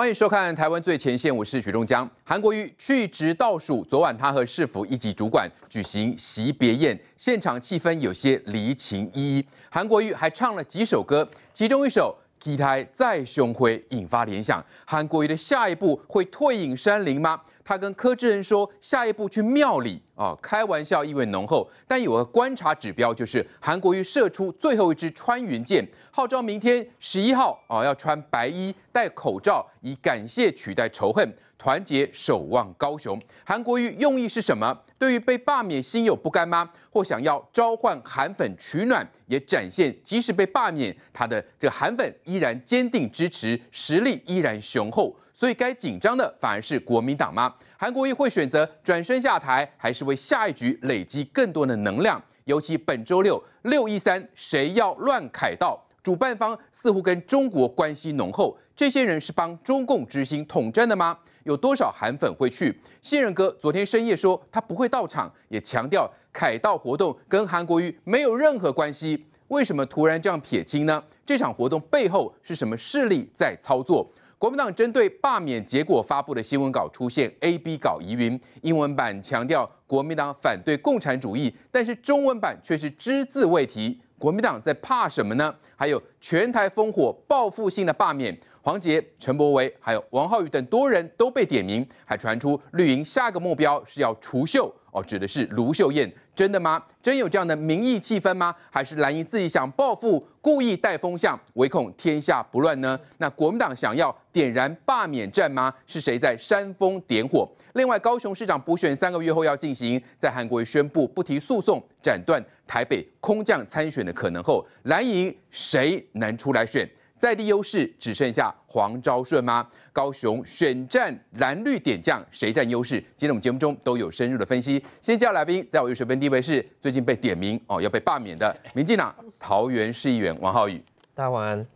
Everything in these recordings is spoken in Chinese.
欢迎收看《台湾最前线》，我是许仲江。韩国瑜去职倒数，昨晚他和市府一级主管举行惜别宴，现场气氛有些离情依依。韩国瑜还唱了几首歌，其中一首《吉他再雄辉》，引发联想。韩国瑜的下一步会退隐山林吗？他跟柯智仁说：“下一步去庙里啊，开玩笑意味浓厚。但有个观察指标，就是韩国瑜射出最后一支穿云箭，号召明天十一号啊，要穿白衣戴口罩，以感谢取代仇恨，团结守望高雄。韩国瑜用意是什么？对于被罢免心有不甘吗？或想要召唤韩粉取暖，也展现即使被罢免，他的这韩粉依然坚定支持，实力依然雄厚。”所以该紧张的反而是国民党吗？韩国瑜会选择转身下台，还是为下一局累积更多的能量？尤其本周六六一三，谁要乱凯道？主办方似乎跟中国关系浓厚，这些人是帮中共之行统战的吗？有多少韩粉会去？信任哥昨天深夜说他不会到场，也强调凯道活动跟韩国瑜没有任何关系，为什么突然这样撇清呢？这场活动背后是什么势力在操作？国民党针对罢免结果发布的新闻稿出现 A、B 稿疑云，英文版强调国民党反对共产主义，但是中文版却是只字未提。国民党在怕什么呢？还有全台烽火报复性的罢免，黄杰、陈柏维还有王浩宇等多人都被点名，还传出绿营下个目标是要除秀。哦，指的是卢秀燕，真的吗？真有这样的民意气氛吗？还是蓝营自己想报复，故意带风向，唯恐天下不乱呢？那国民党想要点燃罢免战吗？是谁在煽风点火？另外，高雄市长补选三个月后要进行，在韩国瑜宣布不提诉讼，斩断台北空降参选的可能后，蓝营谁能出来选？在地优势只剩下黄昭顺吗？高雄选战蓝绿点将谁占优势？今天我们节目中都有深入的分析。先叫来宾，在我右手边第一位是最近被点名哦要被罢免的民进党桃园市议员王浩宇，大家晚安。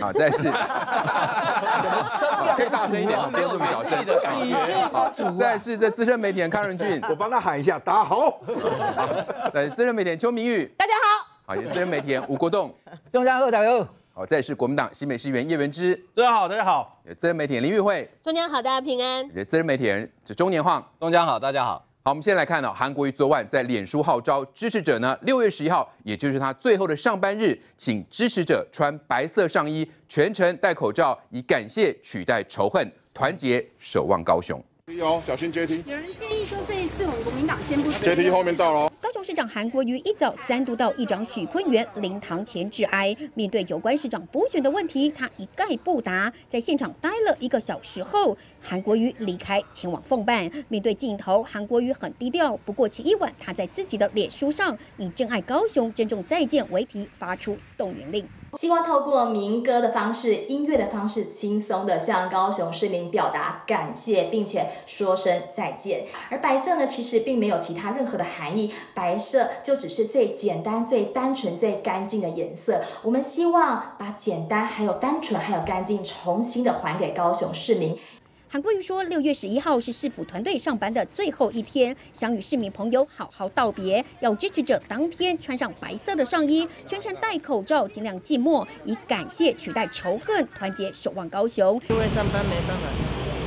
好，再是，可以大声一点，不要这么小声。的感觉。好，再是这资深媒体人康仁俊，我帮他喊一下，大家好。好，再资深媒体人邱明玉，大家好。好，也资深媒体人吴国栋，众家贺导游。好，再是国民党新美事员叶文之。大家好，大家好。资深媒体人林玉慧。中央好，大家平安。资深媒体人中年晃。中央好，大家好。好，我们先来看到韩国瑜昨晚在脸书号召支持者呢，六月十一号，也就是他最后的上班日，请支持者穿白色上衣，全程戴口罩，以感谢取代仇恨，团结守望高雄。有小心阶梯。有人建议说，这一次我们国民党先不阶梯后面到了。高雄市长韩国瑜一早三度到议长许坤源灵堂前致哀。面对有关市长补选的问题，他一概不答。在现场待了一个小时后，韩国瑜离开，前往奉办。面对镜头，韩国瑜很低调。不过前一晚，他在自己的脸书上以“真爱高雄，珍重再见”为题发出动员令。希望透过民歌的方式、音乐的方式，轻松的向高雄市民表达感谢，并且说声再见。而白色呢，其实并没有其他任何的含义，白色就只是最简单、最单纯、最干净的颜色。我们希望把简单、还有单纯、还有干净，重新的还给高雄市民。韩国瑜说：“六月十一号是市府团队上班的最后一天，想与市民朋友好好道别。要支持者当天穿上白色的上衣，全程戴口罩，尽量寂寞，以感谢取代仇恨，团结守望高雄。”因为上班没办法。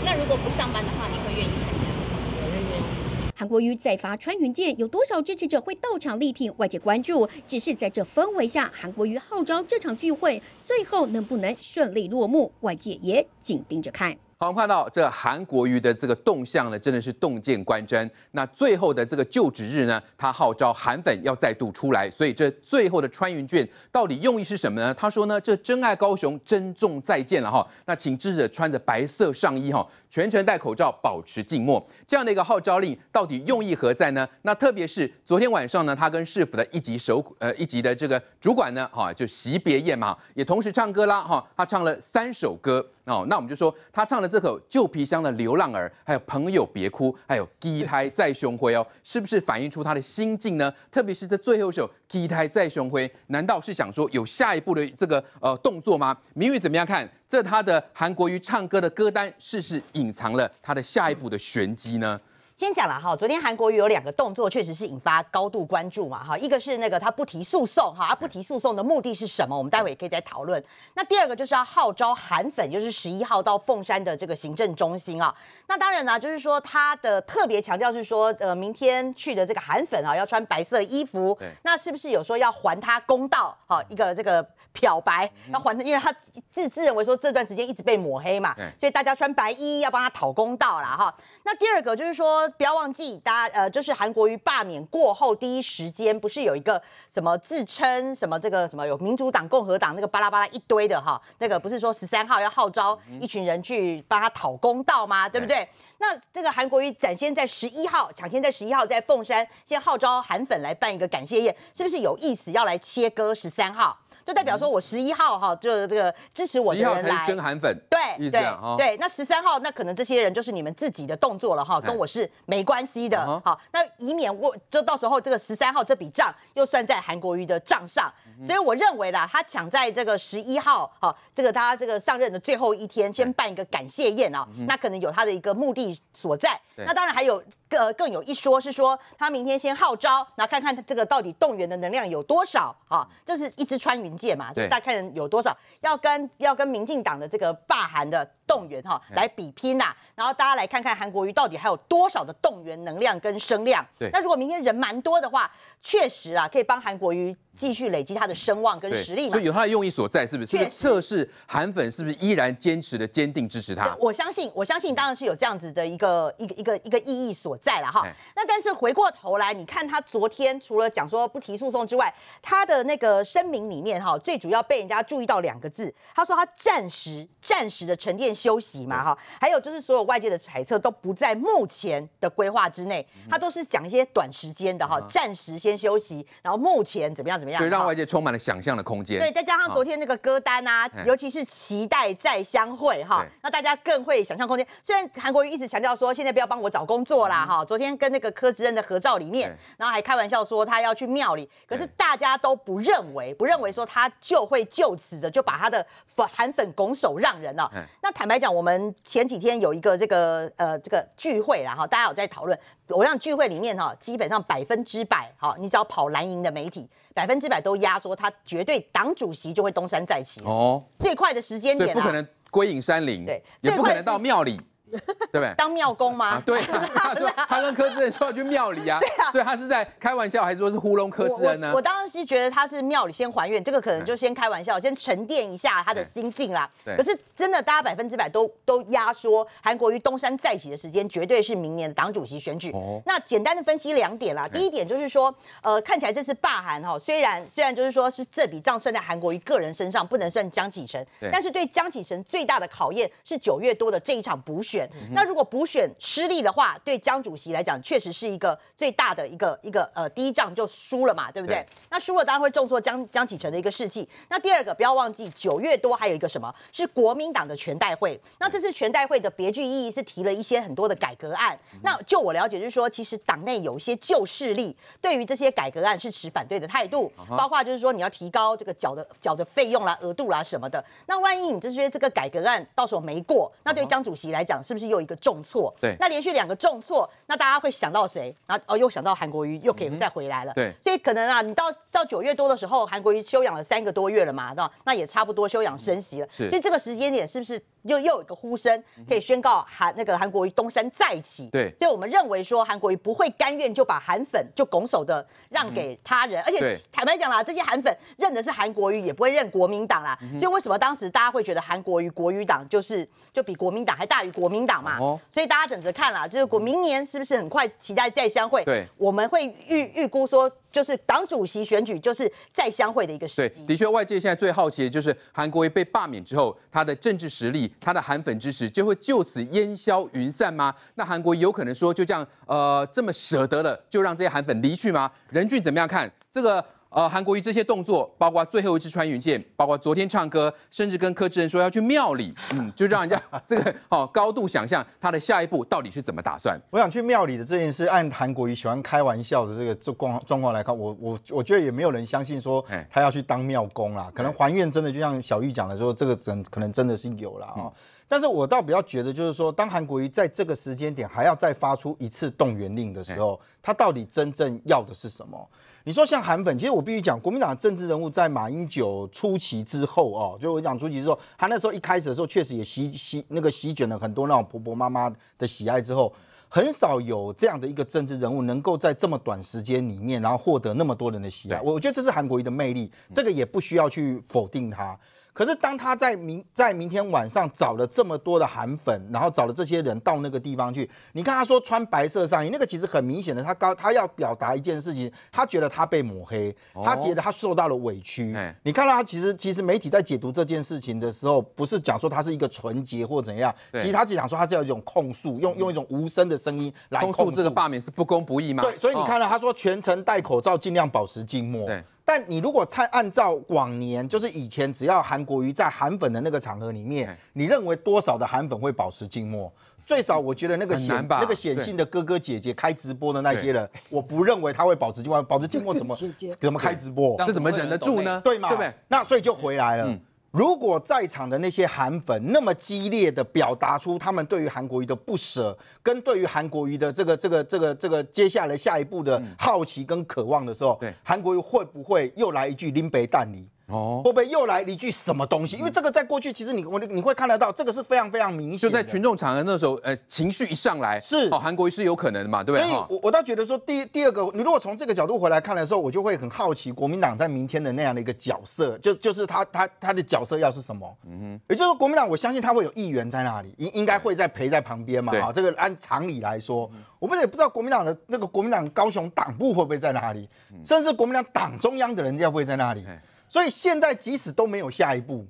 那如果不上班的话，你会愿意参加吗？我愿意。韩国瑜再发穿云箭，有多少支持者会到场力挺？外界关注，只是在这氛围下，韩国瑜号召这场聚会，最后能不能顺利落幕？外界也紧盯着看。我们看到这韩国瑜的这个动向呢，真的是洞见观瞻。那最后的这个就职日呢，他号召韩粉要再度出来，所以这最后的穿云卷到底用意是什么呢？他说呢，这真爱高雄，珍重再见了哈。那请记者穿着白色上衣哈。全程戴口罩，保持静默，这样的一个号召令到底用意何在呢？那特别是昨天晚上呢，他跟市府的一级首呃一级的这个主管呢，哈，就惜别宴嘛，也同时唱歌啦，哈，他唱了三首歌哦，那我们就说他唱了这首旧皮箱的流浪儿，还有朋友别哭，还有鸡胎在胸灰哦，是不是反映出他的心境呢？特别是这最后一首。T 胎再雄辉，难道是想说有下一步的这个呃动作吗？明宇怎么样看？这他的韩国瑜唱歌的歌单，是不是隐藏了他的下一步的玄机呢？先讲了哈，昨天韩国瑜有两个动作，确实是引发高度关注嘛哈，一个是那个他不提诉讼哈，他不提诉讼的目的是什么？我们待会也可以再讨论。那第二个就是要号召韩粉，就是十一号到凤山的这个行政中心啊。那当然呢，就是说他的特别强调是说，呃，明天去的这个韩粉啊，要穿白色衣服。那是不是有说要还他公道？好，一个这个漂白，要还，因为他自自认为说这段时间一直被抹黑嘛，所以大家穿白衣要帮他讨公道了哈。那第二个就是说。不要忘记，大家呃，就是韩国瑜罢免过后第一时间，不是有一个什么自称什么这个什么有民主党、共和党那个巴拉巴拉一堆的哈，那个不是说十三号要号召一群人去帮他讨公道吗？对不对？那这个韩国瑜展现在十一号，抢先在十一号在凤山先号召韩粉来办一个感谢宴，是不是有意思？要来切割十三号？就代表说，我十一号哈，就这个支持我的人来，真韩粉，对，对，对。那十三号，那可能这些人就是你们自己的动作了哈，跟我是没关系的。好，那以免我就到时候这个十三号这笔账又算在韩国瑜的账上。所以我认为啦，他抢在这个十一号，哈，这个他这个上任的最后一天，先办一个感谢宴啊，那可能有他的一个目的所在。那当然还有。更更有一说是说，他明天先号召，那看看这个到底动员的能量有多少啊？这是一支穿云箭嘛，就大概有多少要跟要跟民进党的这个罢韩的。动员哈来比拼呐，然后大家来看看韩国瑜到底还有多少的动员能量跟声量。对，那如果明天人蛮多的话，确实啊，可以帮韩国瑜继续累积他的声望跟实力。所以有他的用意所在，是不是？测试韩粉是不是依然坚持的坚定支持他？我相信，我相信当然是有这样子的一个一个一个一个意义所在了哈。那但是回过头来，你看他昨天除了讲说不提诉讼之外，他的那个声明里面哈，最主要被人家注意到两个字，他说他暂时暂时的沉淀。休息嘛，哈，还有就是所有外界的猜测都不在目前的规划之内，他都是讲一些短时间的哈，暂时先休息，然后目前怎么样怎么样，对，让外界充满了想象的空间。对，再加上昨天那个歌单啊，尤其是期待再相会哈，那大家更会想象空间。虽然韩国瑜一直强调说现在不要帮我找工作啦，哈，昨天跟那个柯智恩的合照里面，然后还开玩笑说他要去庙里，可是大家都不认为，不认为说他就会就此的就把他的粉韩粉拱手让人了，那坦。来讲，我们前几天有一个这个呃这个聚会啦哈，大家有在讨论。我让聚会里面哈，基本上百分之百哈，你只要跑蓝营的媒体，百分之百都压缩，他绝对党主席就会东山再起哦，最快的时间点，不可能归隐山林，对，也不可能到庙里。对不对？当庙公吗？对，他说他跟柯志恩说要去庙里啊，对啊，所以他是在开玩笑，还是说是糊弄柯志恩呢？我当时是觉得他是庙里先还愿，这个可能就先开玩笑，先沉淀一下他的心境啦。对，可是真的，大家百分之百都都压缩韩国瑜东山再起的时间，绝对是明年的党主席选举。哦，那简单的分析两点啦，第一点就是说，呃，看起来这次罢韩哈，虽然虽然就是说是这笔账算在韩国瑜个人身上，不能算江启臣，但是对江启臣最大的考验是九月多的这一场补选。那如果补选失利的话，对江主席来讲，确实是一个最大的一个一个呃第一仗就输了嘛，对不对？那输了当然会重挫江江启臣的一个士气。那第二个，不要忘记九月多还有一个什么是国民党的全代会。那这次全代会的别具意义是提了一些很多的改革案。那就我了解，就是说其实党内有一些旧势力对于这些改革案是持反对的态度，包括就是说你要提高这个缴的缴的费用啦、额度啦什么的。那万一你这些这个改革案到时候没过，那对江主席来讲。是不是又一个重挫？对，那连续两个重挫，那大家会想到谁？然后哦，又想到韩国瑜又可以再回来了。对，所以可能啊，你到到九月多的时候，韩国瑜休养了三个多月了嘛，那那也差不多休养生息了。是，所以这个时间点是不是？又又有一个呼声，可以宣告韩那个韩国瑜东山再起。对，所以我们认为说韩国瑜不会甘愿就把韩粉就拱手的让给他人，而且坦白讲啦，这些韩粉认的是韩国瑜，也不会认国民党啦。所以为什么当时大家会觉得韩国瑜国语党就是就比国民党还大于国民党嘛？哦，所以大家等着看啦，就是国明年是不是很快期待再相会？对，我们会预预估说。就是党主席选举，就是再相会的一个时机。的确，外界现在最好奇的就是韩国瑜被罢免之后，他的政治实力、他的韩粉支持，就会就此烟消云散吗？那韩国有可能说就这样，呃，这么舍得了，就让这些韩粉离去吗？任俊怎么样看这个？啊，韩国瑜这些动作，包括最后一次穿云箭，包括昨天唱歌，甚至跟柯志仁说要去庙里，嗯，就让人家 这个哦高度想象他的下一步到底是怎么打算。我想去庙里的这件事，按韩国瑜喜欢开玩笑的这个这光状况来看，我我我觉得也没有人相信说，他要去当庙公啦。可能还愿真的就像小玉讲的说，这个真可能真的是有了啊。但是我倒比较觉得就是说，当韩国瑜在这个时间点还要再发出一次动员令的时候，他到底真正要的是什么？你说像韩粉，其实我必须讲，国民党政治人物在马英九出奇之后哦，就我讲出奇之后，他那时候一开始的时候确实也席席那个席卷了很多那种婆婆妈妈的喜爱之后，很少有这样的一个政治人物能够在这么短时间里面，然后获得那么多人的喜爱。我我觉得这是韩国瑜的魅力，这个也不需要去否定他。可是当他在明在明天晚上找了这么多的韩粉，然后找了这些人到那个地方去，你看他说穿白色上衣，那个其实很明显的，他高他要表达一件事情，他觉得他被抹黑，他觉得他受到了委屈。你看到他其实其实媒体在解读这件事情的时候，不是讲说他是一个纯洁或怎样，其实他只想说他是要一种控诉，用用一种无声的声音来控诉这个罢免是不公不义嘛？对，所以你看到他说全程戴口罩，尽量保持静默。但你如果参按照往年，就是以前只要韩国瑜在韩粉的那个场合里面，你认为多少的韩粉会保持静默？最少我觉得那个显那个显性的哥哥姐姐开直播的那些人，我不认为他会保持静默，保持静默怎么 怎么开直播？这怎么忍得住呢？对吗？对不对？那所以就回来了。如果在场的那些韩粉那么激烈的表达出他们对于韩国瑜的不舍，跟对于韩国瑜的这个这个这个这个接下来下一步的好奇跟渴望的时候，韩国瑜会不会又来一句拎北蛋泥？哦，会不会又来一句什么东西？因为这个在过去其实你我你会看得到，这个是非常非常明显。就在群众场合那时候，呃，情绪一上来是哦，韩国瑜是有可能的嘛，对不对？所以，我我倒觉得说第第二个，你如果从这个角度回来看的时候，我就会很好奇国民党在明天的那样的一个角色，就就是他他他的角色要是什么？嗯哼，也就是说国民党，我相信他会有议员在那里，应应该会在陪在旁边嘛。啊，这个按常理来说，我们也不知道国民党的那个国民党高雄党部会不会在哪里，甚至国民党党中央的人家不会在那里？所以现在即使都没有下一步，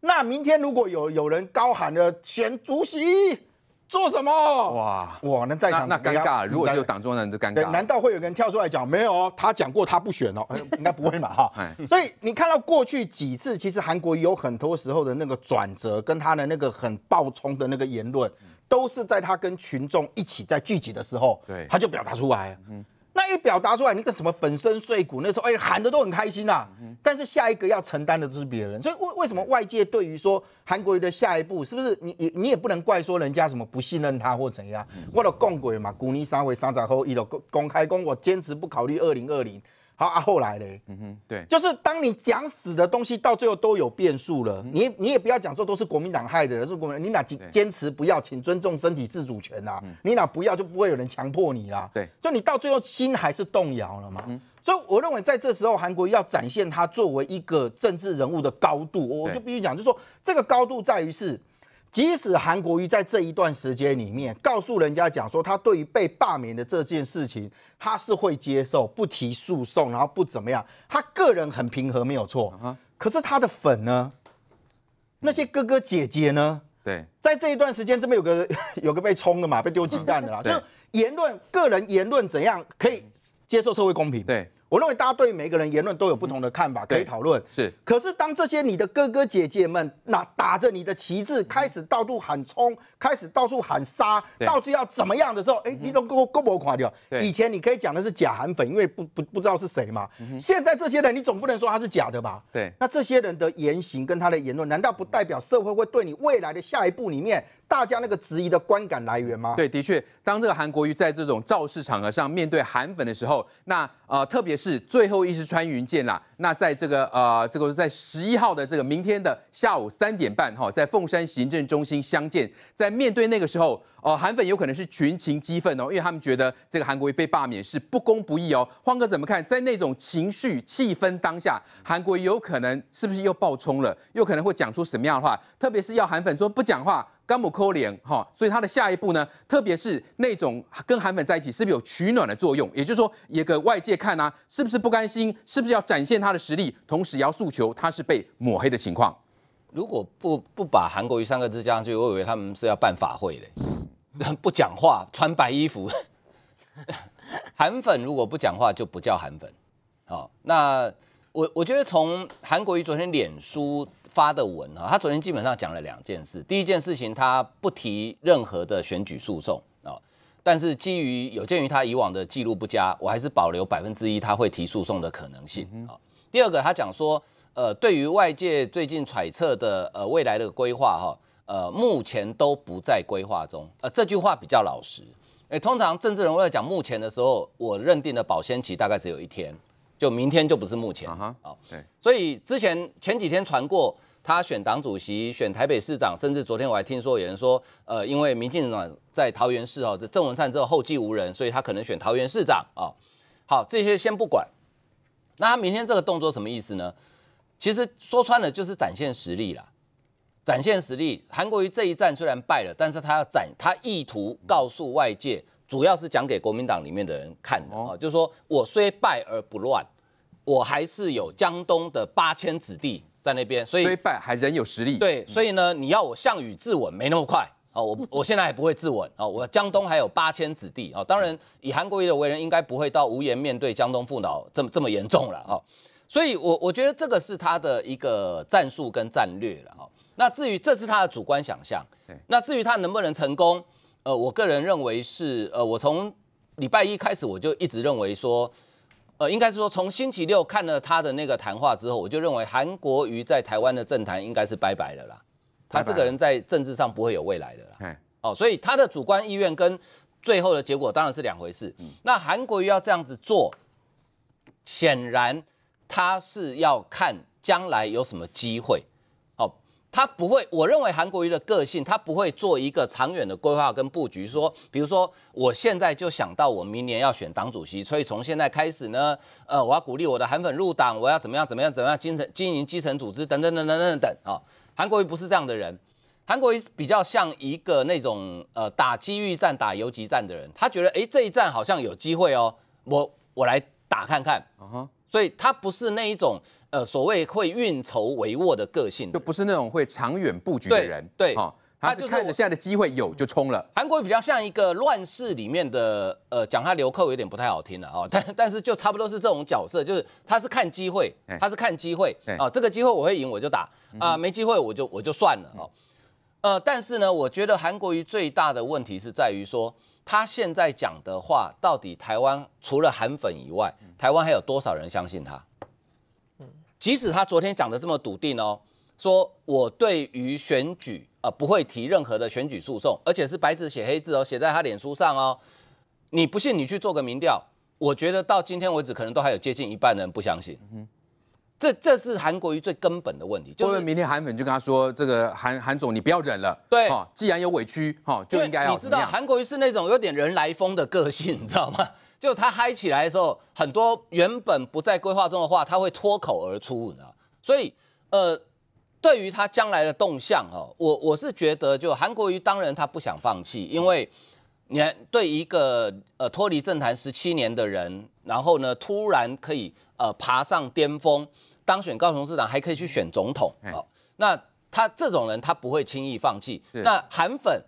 那明天如果有有人高喊的选主席，做什么？哇哇，那再场那尴尬，如果是党中人就尴尬。难道会有人跳出来讲没有？他讲过他不选哦，应该不会嘛哈。所以你看到过去几次，其实韩国有很多时候的那个转折，跟他的那个很暴冲的那个言论，都是在他跟群众一起在聚集的时候，对，他就表达出来。嗯。那一表达出来，那个什么粉身碎骨，那时候哎喊的都很开心呐。但是下一个要承担的就是别人，所以为为什么外界对于说韩国的下一步是不是你你你也不能怪说人家什么不信任他或怎样？为了共鬼嘛，古尼三回三载后，一路公公开公，我坚持不考虑二零二零。好啊，后来嘞，嗯哼，对，就是当你讲死的东西，到最后都有变数了，你你也不要讲说都是国民党害的，人是国民，你俩坚坚持不要，请尊重身体自主权呐，你俩不要就不会有人强迫你啦，对，就你到最后心还是动摇了嘛，所以我认为在这时候韩国要展现他作为一个政治人物的高度，我就必须讲，就是说这个高度在于是。即使韩国瑜在这一段时间里面告诉人家讲说，他对于被罢免的这件事情，他是会接受，不提诉讼，然后不怎么样，他个人很平和，没有错。可是他的粉呢，那些哥哥姐姐呢？对，在这一段时间，这边有个 有个被冲的嘛，被丢鸡蛋的啦，就言论，个人言论怎样可以接受社会公平？对。我认为大家对每个人言论都有不同的看法，可以讨论。是，可是当这些你的哥哥姐姐们，那打着你的旗帜，开始到处喊冲，开始到处喊杀，到处要怎么样的时候，哎，你都么够够不垮掉？以前你可以讲的是假韩粉，因为不不不知道是谁嘛。现在这些人，你总不能说他是假的吧？对。那这些人的言行跟他的言论，难道不代表社会会对你未来的下一步里面？大家那个质疑的观感来源吗？对，的确，当这个韩国瑜在这种造势场合上面对韩粉的时候，那呃，特别是最后一支穿云箭啦，那在这个呃，这个在十一号的这个明天的下午三点半哈，在凤山行政中心相见，在面对那个时候，呃，韩粉有可能是群情激愤哦，因为他们觉得这个韩国瑜被罢免是不公不义哦。荒哥怎么看？在那种情绪气氛当下，韩国瑜有可能是不是又爆冲了？又可能会讲出什么样的话？特别是要韩粉说不讲话。干不扣脸哈，所以他的下一步呢，特别是那种跟韩粉在一起，是不是有取暖的作用？也就是说，也给外界看啊，是不是不甘心，是不是要展现他的实力，同时要诉求他是被抹黑的情况。如果不不把韩国瑜三个字加上去，我以为他们是要办法会嘞，不讲话，穿白衣服。韩粉如果不讲话，就不叫韩粉。好，那我我觉得从韩国瑜昨天脸书。发的文哈，他昨天基本上讲了两件事。第一件事情，他不提任何的选举诉讼啊，但是基于有鉴于他以往的记录不佳，我还是保留百分之一他会提诉讼的可能性啊。第二个，他讲说，呃，对于外界最近揣测的呃未来的规划哈，呃，目前都不在规划中。呃，这句话比较老实。哎，通常政治人物在讲目前的时候，我认定的保鲜期大概只有一天，就明天就不是目前啊。哈，对。所以之前前几天传过。他选党主席，选台北市长，甚至昨天我还听说有人说，呃，因为民进党在桃园市哦，这郑文灿之后后继无人，所以他可能选桃园市长啊。好，这些先不管。那他明天这个动作什么意思呢？其实说穿了就是展现实力了。展现实力，韩国瑜这一战虽然败了，但是他要展，他意图告诉外界，主要是讲给国民党里面的人看的啊，就是说我虽败而不乱，我还是有江东的八千子弟。在那边，所以虽败还仍有实力。对，所以呢，你要我项羽自刎没那么快啊！我 我现在还不会自刎啊！我江东还有八千子弟啊！当然，以韩国瑜的为人，应该不会到无颜面对江东父老这么这么严重了哦。所以，我我觉得这个是他的一个战术跟战略了哦。那至于这是他的主观想象，对。那至于他能不能成功，呃，我个人认为是，呃，我从礼拜一开始我就一直认为说。呃，应该是说从星期六看了他的那个谈话之后，我就认为韩国瑜在台湾的政坛应该是拜拜的啦。他这个人在政治上不会有未来的啦。哦，所以他的主观意愿跟最后的结果当然是两回事。那韩国瑜要这样子做，显然他是要看将来有什么机会。他不会，我认为韩国瑜的个性，他不会做一个长远的规划跟布局。说，比如说，我现在就想到我明年要选党主席，所以从现在开始呢，呃，我要鼓励我的韩粉入党，我要怎么样怎么样怎么样，精神经营基层组织等等等等等等啊。韩国瑜不是这样的人，韩国瑜比较像一个那种呃打机遇战、打游击战的人，他觉得哎这一战好像有机会哦，我我来打看看所以他不是那一种。呃，所谓会运筹帷幄的个性，就不是那种会长远布局的人。对，对，他是看着现在的机会有就冲了。韩国瑜比较像一个乱世里面的，呃，讲他流寇有点不太好听了啊，但但是就差不多是这种角色，就是他是看机会，他是看机会，啊，这个机会我会赢我就打啊，没机会我就我就算了啊。呃，但是呢，我觉得韩国瑜最大的问题是在于说，他现在讲的话，到底台湾除了韩粉以外，台湾还有多少人相信他？即使他昨天讲的这么笃定哦，说我对于选举啊不会提任何的选举诉讼，而且是白纸写黑字哦，写在他脸书上哦，你不信你去做个民调，我觉得到今天为止可能都还有接近一半的人不相信。嗯哼，这这是韩国瑜最根本的问题，就是明天韩粉就跟他说，这个韩韩总你不要忍了，对，既然有委屈哈就应该要你知道韩国瑜是那种有点人来疯的个性，你知道吗？就他嗨起来的时候，很多原本不在规划中的话，他会脱口而出道？所以，呃，对于他将来的动向哦，我我是觉得，就韩国瑜当然他不想放弃，因为你看，对一个呃脱离政坛十七年的人，然后呢突然可以呃爬上巅峰，当选高雄市长，还可以去选总统哦，那他这种人他不会轻易放弃。那韩粉。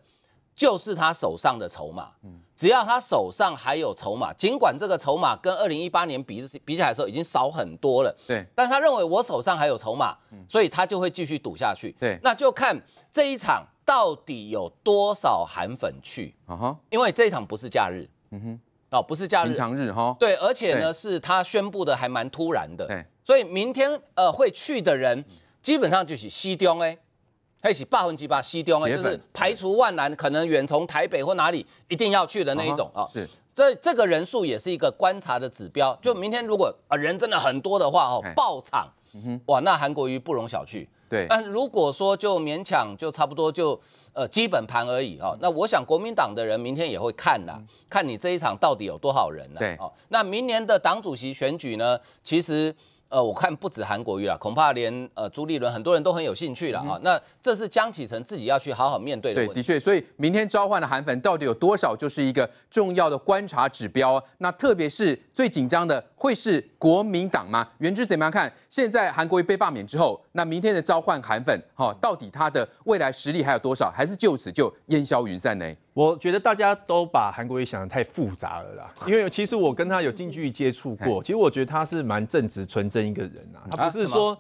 就是他手上的筹码，只要他手上还有筹码，尽管这个筹码跟二零一八年比比起来的时候已经少很多了，对，但他认为我手上还有筹码，所以他就会继续赌下去，对，那就看这一场到底有多少韩粉去，啊因为这一场不是假日，嗯哼，哦，不是假日，平常日哈，对，而且呢是他宣布的还蛮突然的，对，所以明天呃会去的人基本上就是西雕哎。还是些八分之八西点就是排除万难，可能远从台北或哪里一定要去的那一种啊。是。这这个人数也是一个观察的指标。就明天如果啊人真的很多的话哦，爆场，哇，那韩国瑜不容小觑。对。但如果说就勉强就差不多就呃基本盘而已哦，那我想国民党的人明天也会看啦，看你这一场到底有多少人。对。哦，那明年的党主席选举呢？其实。呃，我看不止韩国瑜了，恐怕连呃朱立伦，很多人都很有兴趣了哈。那这是江启澄自己要去好好面对的对，的确，所以明天召唤的韩粉到底有多少，就是一个重要的观察指标。那特别是最紧张的会是国民党吗？原之怎么样看？现在韩国瑜被罢免之后，那明天的召唤韩粉，哈，到底他的未来实力还有多少，还是就此就烟消云散呢？我觉得大家都把韩国瑜想的太复杂了啦，因为其实我跟他有近距离接触过，其实我觉得他是蛮正直纯真一个人啊，他不是说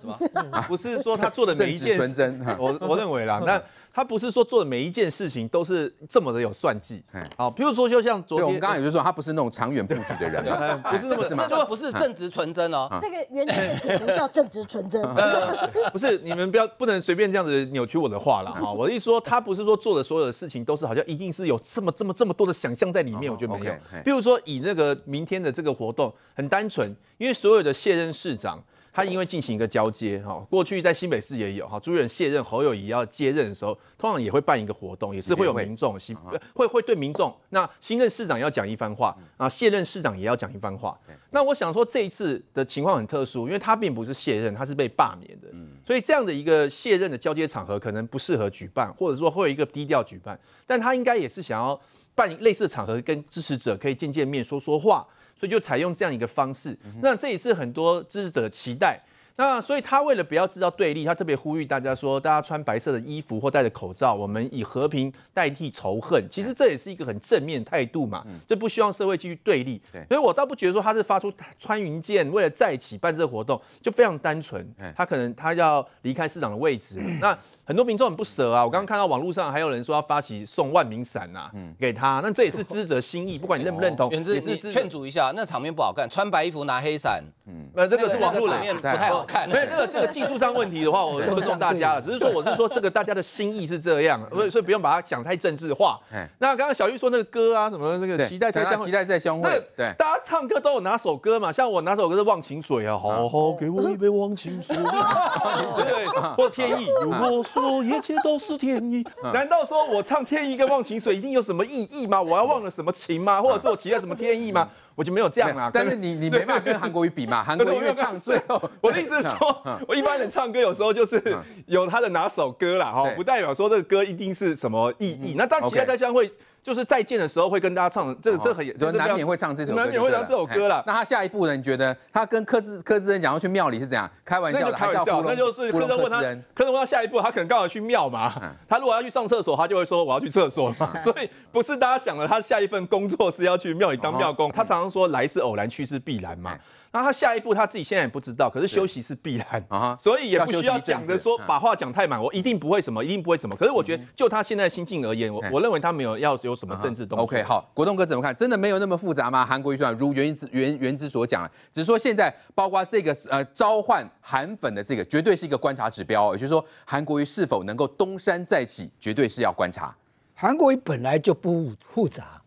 不是说他做的每一件，纯真，我我认为啦，那。他不是说做的每一件事情都是这么的有算计，好，比如说就像昨天，我刚刚也就说，他不是那种长远布局的人，不是这么，这就不是正直纯真哦，这个原的解读叫正直纯真，不是，你们不要不能随便这样子扭曲我的话了哈。我思说他不是说做的所有的事情都是好像一定是有这么这么这么多的想象在里面，我觉得没有。比如说以那个明天的这个活动很单纯，因为所有的卸任市长。他因为进行一个交接哈，过去在新北市也有哈，朱一卸任，侯友谊要接任的时候，通常也会办一个活动，也是会有民众，新会会对民众。那新任市长要讲一番话啊，卸任市长也要讲一番话。那我想说，这一次的情况很特殊，因为他并不是卸任，他是被罢免的，所以这样的一个卸任的交接场合，可能不适合举办，或者说会有一个低调举办。但他应该也是想要办类似的场合，跟支持者可以见见面，说说话。所以就采用这样一个方式，那这也是很多支持者期待。那所以他为了不要制造对立，他特别呼吁大家说，大家穿白色的衣服或戴着口罩，我们以和平代替仇恨。其实这也是一个很正面态度嘛，就不希望社会继续对立。所以我倒不觉得说他是发出穿云箭，为了在一起办这个活动就非常单纯。他可能他要离开市长的位置，那很多民众很不舍啊。我刚刚看到网络上还有人说要发起送万名伞呐，给他。那这也是知者心意，不管你认不认同，也是劝阻一下，那场面不好看，穿白衣服拿黑伞。嗯，那这个是网络场面不太好。对，这个这个技术上问题的话，我尊重大家了。只是说，我是说，这个大家的心意是这样，所以不用把它讲太政治化。那刚刚小玉说那个歌啊，什么这个期待在相，期待在相会。对，大家唱歌都有哪首歌嘛，像我拿首歌是《忘情水》啊，好好给我一杯忘情水。对，或天意，我说一切都是天意。难道说我唱天意跟忘情水一定有什么意义吗？我要忘了什么情吗？或者是我期待什么天意吗？我就没有这样啊，但是你你没办法跟韩国瑜比嘛，韩国瑜唱最后，我的意思是说，我一般人唱歌有时候就是有他的哪首歌啦，哈，不代表说这个歌一定是什么意义。那但其他家将会。就是再见的时候会跟大家唱，这这很，就难免会唱这首，歌，难免会唱这首歌了。那他下一步呢？你觉得他跟柯志柯志恩讲要去庙里是怎样？开玩笑，开玩笑，那就是柯志仁问他，柯志仁问他下一步，他可能刚好去庙嘛。他如果要去上厕所，他就会说我要去厕所嘛。所以不是大家想的，他下一份工作是要去庙里当庙工。他常常说来是偶然，去是必然嘛。那他下一步他自己现在也不知道，可是休息是必然啊，所以也不需要讲着说把话讲太满，我一定不会什么，一定不会什么。可是我觉得，就他现在心境而言，我我认为他没有要有什么政治动作。OK，好，国栋哥怎么看？真的没有那么复杂吗？韩国瑜虽如原之原原之所讲了，只是说现在包括这个呃召唤韩粉的这个，绝对是一个观察指标，也就是说韩国瑜是否能够东山再起，绝对是要观察。韩国瑜本来就不复杂，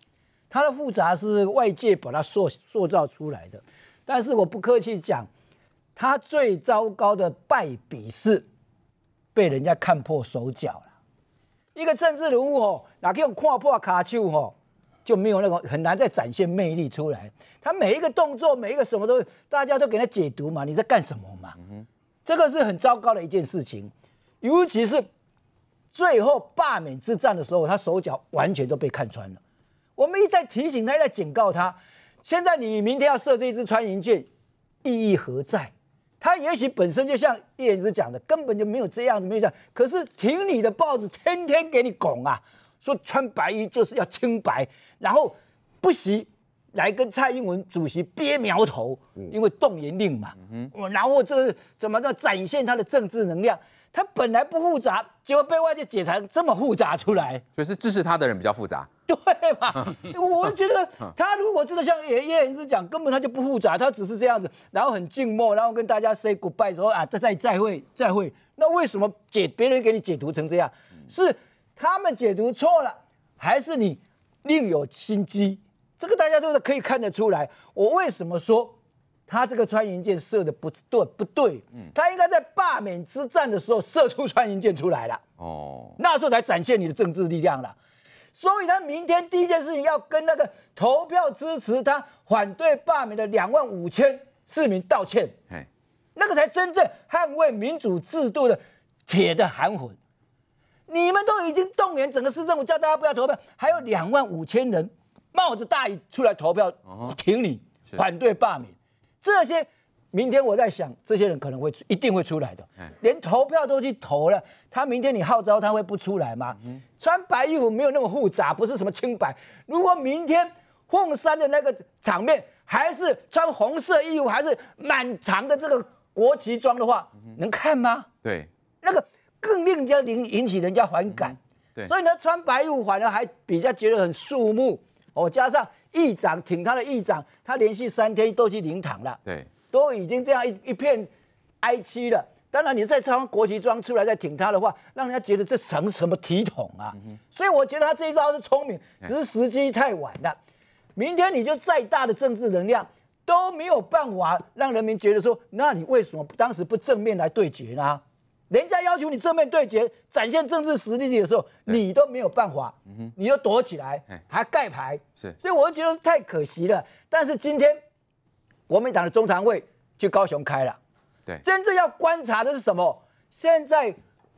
他的复杂是外界把他塑塑造出来的。但是我不客气讲，他最糟糕的败笔是被人家看破手脚了。一个政治人物哦，哪用跨破卡丘哦，就没有那种很难再展现魅力出来。他每一个动作，每一个什么都，大家都给他解读嘛，你在干什么嘛？这个是很糟糕的一件事情，尤其是最后罢免之战的时候，他手脚完全都被看穿了。我们一再提醒他，一再警告他。现在你明天要设置一支穿云箭，意义何在？它也许本身就像叶之讲的，根本就没有这样子，没有这样。可是挺你的报纸天天给你拱啊，说穿白衣就是要清白，然后不惜来跟蔡英文主席憋苗头，因为动员令嘛。我然后这是怎么叫展现他的政治能量？他本来不复杂，结果被外界解成这么复杂出来，就是支持他的人比较复杂。对嘛？我觉得他如果真的像叶叶先生讲，根本他就不复杂，他只是这样子，然后很静默，然后跟大家 say goodbye 说啊，再再再会再会。那为什么解别人给你解读成这样？是他们解读错了，还是你另有心机？这个大家都是可以看得出来。我为什么说他这个穿云箭射的不对不对？他应该在罢免之战的时候射出穿云箭出来了。哦，那时候才展现你的政治力量了。所以他明天第一件事情要跟那个投票支持他反对罢免的两万五千市民道歉，那个才真正捍卫民主制度的铁的含魂。你们都已经动员整个市政府，叫大家不要投票，还有两万五千人冒着大雨出来投票，挺你反对罢免，这些。明天我在想，这些人可能会一定会出来的。连投票都去投了，他明天你号召他会不出来吗？穿白衣服没有那么复杂，不是什么清白。如果明天凤山的那个场面还是穿红色衣服，还是满长的这个国旗装的话，能看吗？对，那个更令家引引起人家反感。对，所以呢，穿白衣服反而还比较觉得很肃穆。哦，加上议长挺他的议长，他连续三天都去灵堂了。对。都已经这样一一片哀戚了，当然你再穿国旗装出来再挺他的话，让人家觉得这成什么体统啊？所以我觉得他这一招是聪明，只是时机太晚了。明天你就再大的政治能量都没有办法让人民觉得说，那你为什么当时不正面来对决呢？人家要求你正面对决，展现政治实力的时候，你都没有办法，你就躲起来还盖牌，是，所以我觉得太可惜了。但是今天。国民党的中常会就高雄开了，对，真正要观察的是什么？现在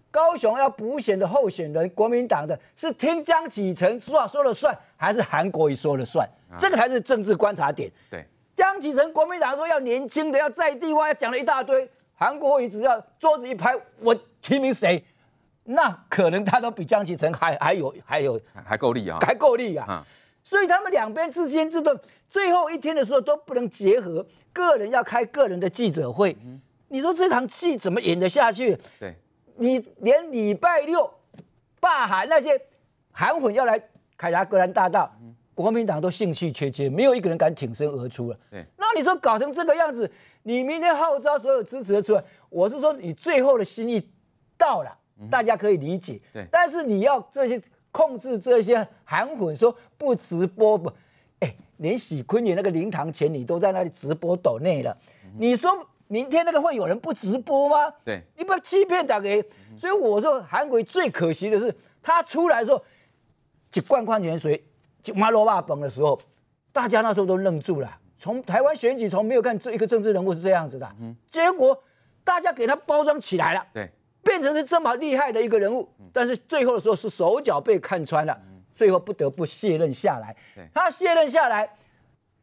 高雄要补选的候选人，国民党的是听江启程说说了算，还是韩国瑜说了算？这个才是政治观察点。对，江启程国民党说要年轻的，要在地话，讲了一大堆；韩国瑜只要桌子一拍，我提名谁，那可能他都比江启程还还有还有还够力啊，还够力啊。所以他们两边之间，这个最后一天的时候都不能结合，个人要开个人的记者会。你说这场戏怎么演得下去？对，你连礼拜六，罢喊那些韩粉要来凯达格兰大道，国民党都兴趣缺缺，没有一个人敢挺身而出了。那你说搞成这个样子，你明天号召所有支持的出来，我是说你最后的心意到了，大家可以理解。但是你要这些。控制这些含混说不直播不，哎，连许坤杰那个灵堂前你都在那里直播抖内了。你说明天那个会有人不直播吗？对，你不要欺骗大家。所以我说韩国最可惜的是，他出来时候就灌矿泉水，就马罗瓦本的时候，大家那时候都愣住了。从台湾选举从没有看这一个政治人物是这样子的，结果大家给他包装起来了。对。变成是这么厉害的一个人物，但是最后的时候是手脚被看穿了，最后不得不卸任下来。他卸任下来，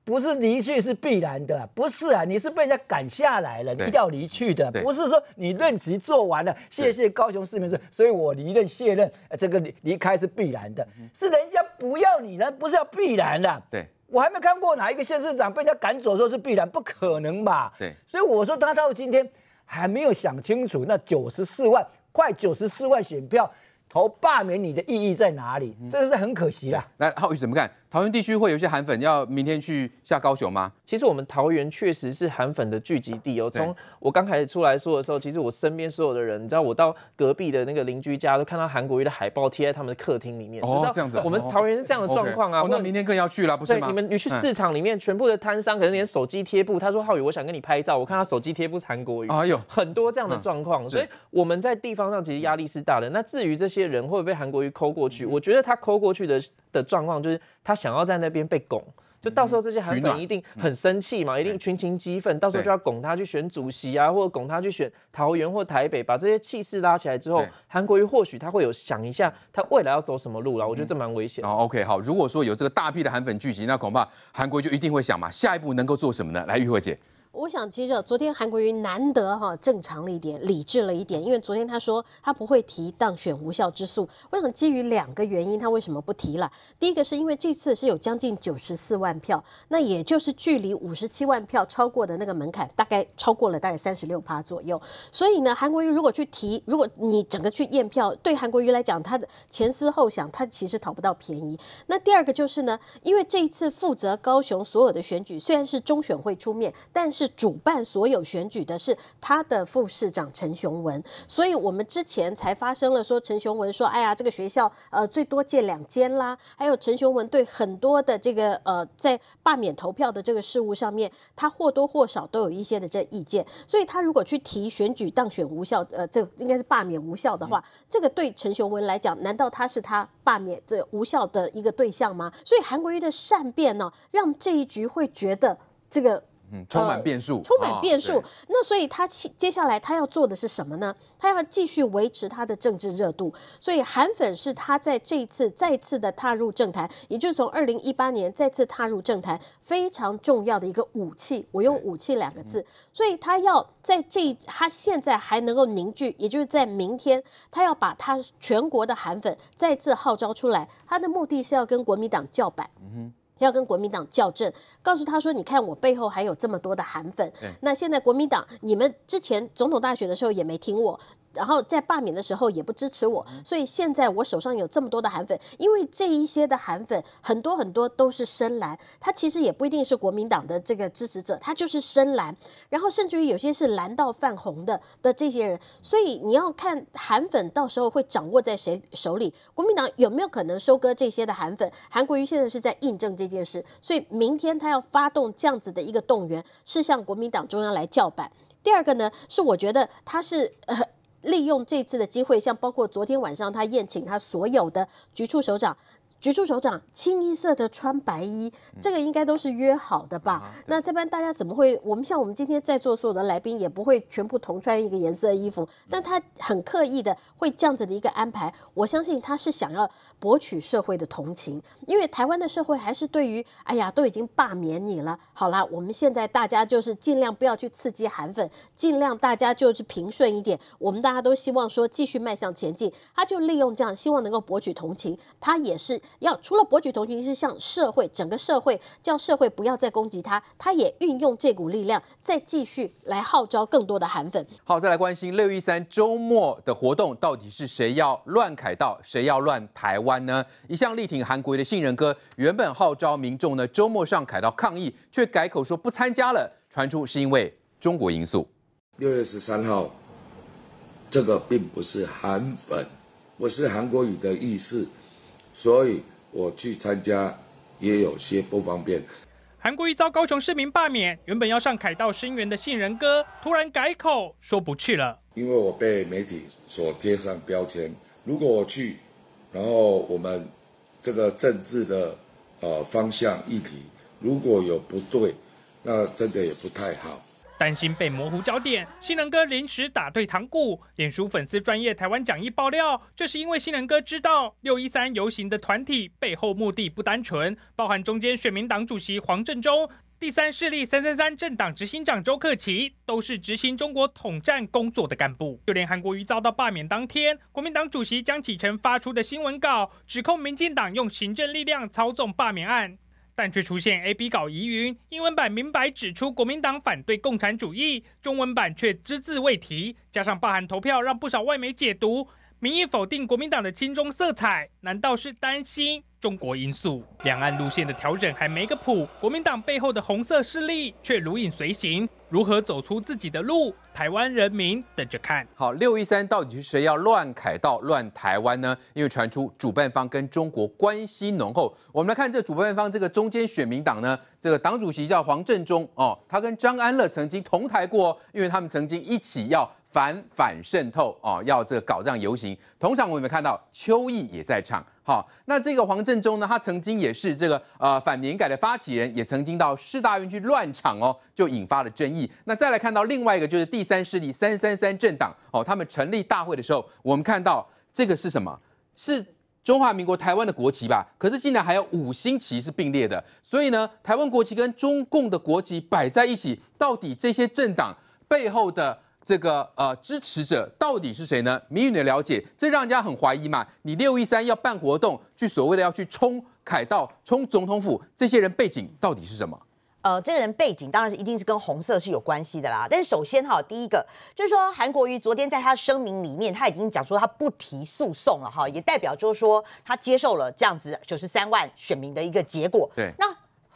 不是离去是必然的，不是啊，你是被人家赶下来了，你要离去的，不是说你任期做完了，谢谢高雄市民说，所以我离任卸任，这个离离开是必然的，是人家不要你呢，不是要必然的。对我还没看过哪一个县市长被人家赶走说是必然，不可能吧？对，所以我说他到今天。还没有想清楚，那九十四万快九十四万选票。投罢免你的意义在哪里？这个是很可惜的。来，浩宇怎么看？桃园地区会有一些韩粉要明天去下高雄吗？其实我们桃园确实是韩粉的聚集地。哦。从我刚开始出来说的时候，其实我身边所有的人，你知道，我到隔壁的那个邻居家，都看到韩国瑜的海报贴在他们的客厅里面。哦，这样子。我们桃园是这样的状况啊。那明天更要去了，不是吗？你们，你去市场里面，全部的摊商可能连手机贴布，他说：“浩宇，我想跟你拍照。”我看他手机贴布是韩国瑜。哎呦，很多这样的状况，所以我们在地方上其实压力是大的。那至于这些。些人会被韩国瑜抠过去，我觉得他抠过去的的状况就是他想要在那边被拱，就到时候这些韩粉一定很生气嘛，一定群情激愤，到时候就要拱他去选主席啊，或者拱他去选桃园或台北，把这些气势拉起来之后，韩国瑜或许他会有想一下他未来要走什么路了，我觉得这蛮危险。哦，OK，好，如果说有这个大批的韩粉聚集，那恐怕韩国就一定会想嘛，下一步能够做什么呢？来，玉慧姐。我想接着，昨天韩国瑜难得哈正常了一点，理智了一点，因为昨天他说他不会提当选无效之诉。我想基于两个原因，他为什么不提了？第一个是因为这次是有将近九十四万票，那也就是距离五十七万票超过的那个门槛，大概超过了大概三十六趴左右。所以呢，韩国瑜如果去提，如果你整个去验票，对韩国瑜来讲，他的前思后想，他其实讨不到便宜。那第二个就是呢，因为这一次负责高雄所有的选举，虽然是中选会出面，但是是主办所有选举的，是他的副市长陈雄文，所以我们之前才发生了说陈雄文说：“哎呀，这个学校呃最多建两间啦。”还有陈雄文对很多的这个呃在罢免投票的这个事务上面，他或多或少都有一些的这意见。所以他如果去提选举当选无效，呃，这应该是罢免无效的话，这个对陈雄文来讲，难道他是他罢免这无效的一个对象吗？所以韩国瑜的善变呢，让这一局会觉得这个。充满变数，充满变数。那所以他接接下来他要做的是什么呢？他要继续维持他的政治热度。所以韩粉是他在这一次再次的踏入政坛，也就是从二零一八年再次踏入政坛非常重要的一个武器。我用武器两个字，所以他要在这他现在还能够凝聚，也就是在明天他要把他全国的韩粉再次号召出来。他的目的是要跟国民党叫板。嗯哼。要跟国民党校正，告诉他说：“你看我背后还有这么多的韩粉，那现在国民党，你们之前总统大选的时候也没听我。”然后在罢免的时候也不支持我，所以现在我手上有这么多的韩粉，因为这一些的韩粉很多很多都是深蓝，他其实也不一定是国民党的这个支持者，他就是深蓝，然后甚至于有些是蓝到泛红的的这些人，所以你要看韩粉到时候会掌握在谁手里，国民党有没有可能收割这些的韩粉？韩国瑜现在是在印证这件事，所以明天他要发动这样子的一个动员，是向国民党中央来叫板。第二个呢，是我觉得他是呃。利用这次的机会，像包括昨天晚上他宴请他所有的局处首长。局处首长清一色的穿白衣，这个应该都是约好的吧？那这般大家怎么会？我们像我们今天在座所有的来宾也不会全部同穿一个颜色的衣服，但他很刻意的会这样子的一个安排。我相信他是想要博取社会的同情，因为台湾的社会还是对于，哎呀，都已经罢免你了。好啦，我们现在大家就是尽量不要去刺激韩粉，尽量大家就是平顺一点。我们大家都希望说继续迈向前进，他就利用这样希望能够博取同情，他也是。要除了博取同情，是向社会整个社会叫社会不要再攻击他，他也运用这股力量再继续来号召更多的韩粉。好，再来关心六一三周末的活动，到底是谁要乱凯道，谁要乱台湾呢？一向力挺韩国的杏仁哥，原本号召民众呢周末上凯道抗议，却改口说不参加了，传出是因为中国因素。六月十三号，这个并不是韩粉，我是韩国语的意思。所以我去参加也有些不方便。韩国一遭高雄市民罢免，原本要上凯道声援的信仁哥突然改口说不去了，因为我被媒体所贴上标签。如果我去，然后我们这个政治的呃方向议题如果有不对，那真的也不太好。担心被模糊焦点，新人哥临时打退堂鼓。脸书粉丝专业台湾讲义爆料，这是因为新人哥知道六一三游行的团体背后目的不单纯，包含中间选民党主席黄振中、第三势力三三三政党执行长周克奇，都是执行中国统战工作的干部。就连韩国瑜遭到罢免当天，国民党主席江启臣发出的新闻稿，指控民进党用行政力量操纵罢免案。但却出现 A、B 稿疑云，英文版明白指出国民党反对共产主义，中文版却只字未提，加上罢韩投票，让不少外媒解读。民意否定国民党的亲中色彩，难道是担心中国因素？两岸路线的调整还没个谱，国民党背后的红色势力却如影随形，如何走出自己的路？台湾人民等着看好六一三到底是谁要乱凯道、乱台湾呢？因为传出主办方跟中国关系浓厚，我们来看这主办方这个中间选民党呢，这个党主席叫黄正中哦，他跟张安乐曾经同台过，因为他们曾经一起要。反反渗透哦，要这搞这样游行。同场我们看到邱毅也在唱。好，那这个黄振中呢，他曾经也是这个呃反年改的发起人，也曾经到市大院去乱场哦，就引发了争议。那再来看到另外一个，就是第三势力三三三政党哦，他们成立大会的时候，我们看到这个是什么？是中华民国台湾的国旗吧？可是竟然还有五星旗是并列的，所以呢，台湾国旗跟中共的国旗摆在一起，到底这些政党背后的？这个呃支持者到底是谁呢？民运的了解，这让人家很怀疑嘛。你六一三要办活动，去所谓的要去冲凯道、冲总统府，这些人背景到底是什么？呃，这个人背景当然是一定是跟红色是有关系的啦。但是首先哈，第一个就是说，韩国瑜昨天在他声明里面，他已经讲说他不提诉讼了哈，也代表就是说他接受了这样子九十三万选民的一个结果。对，那。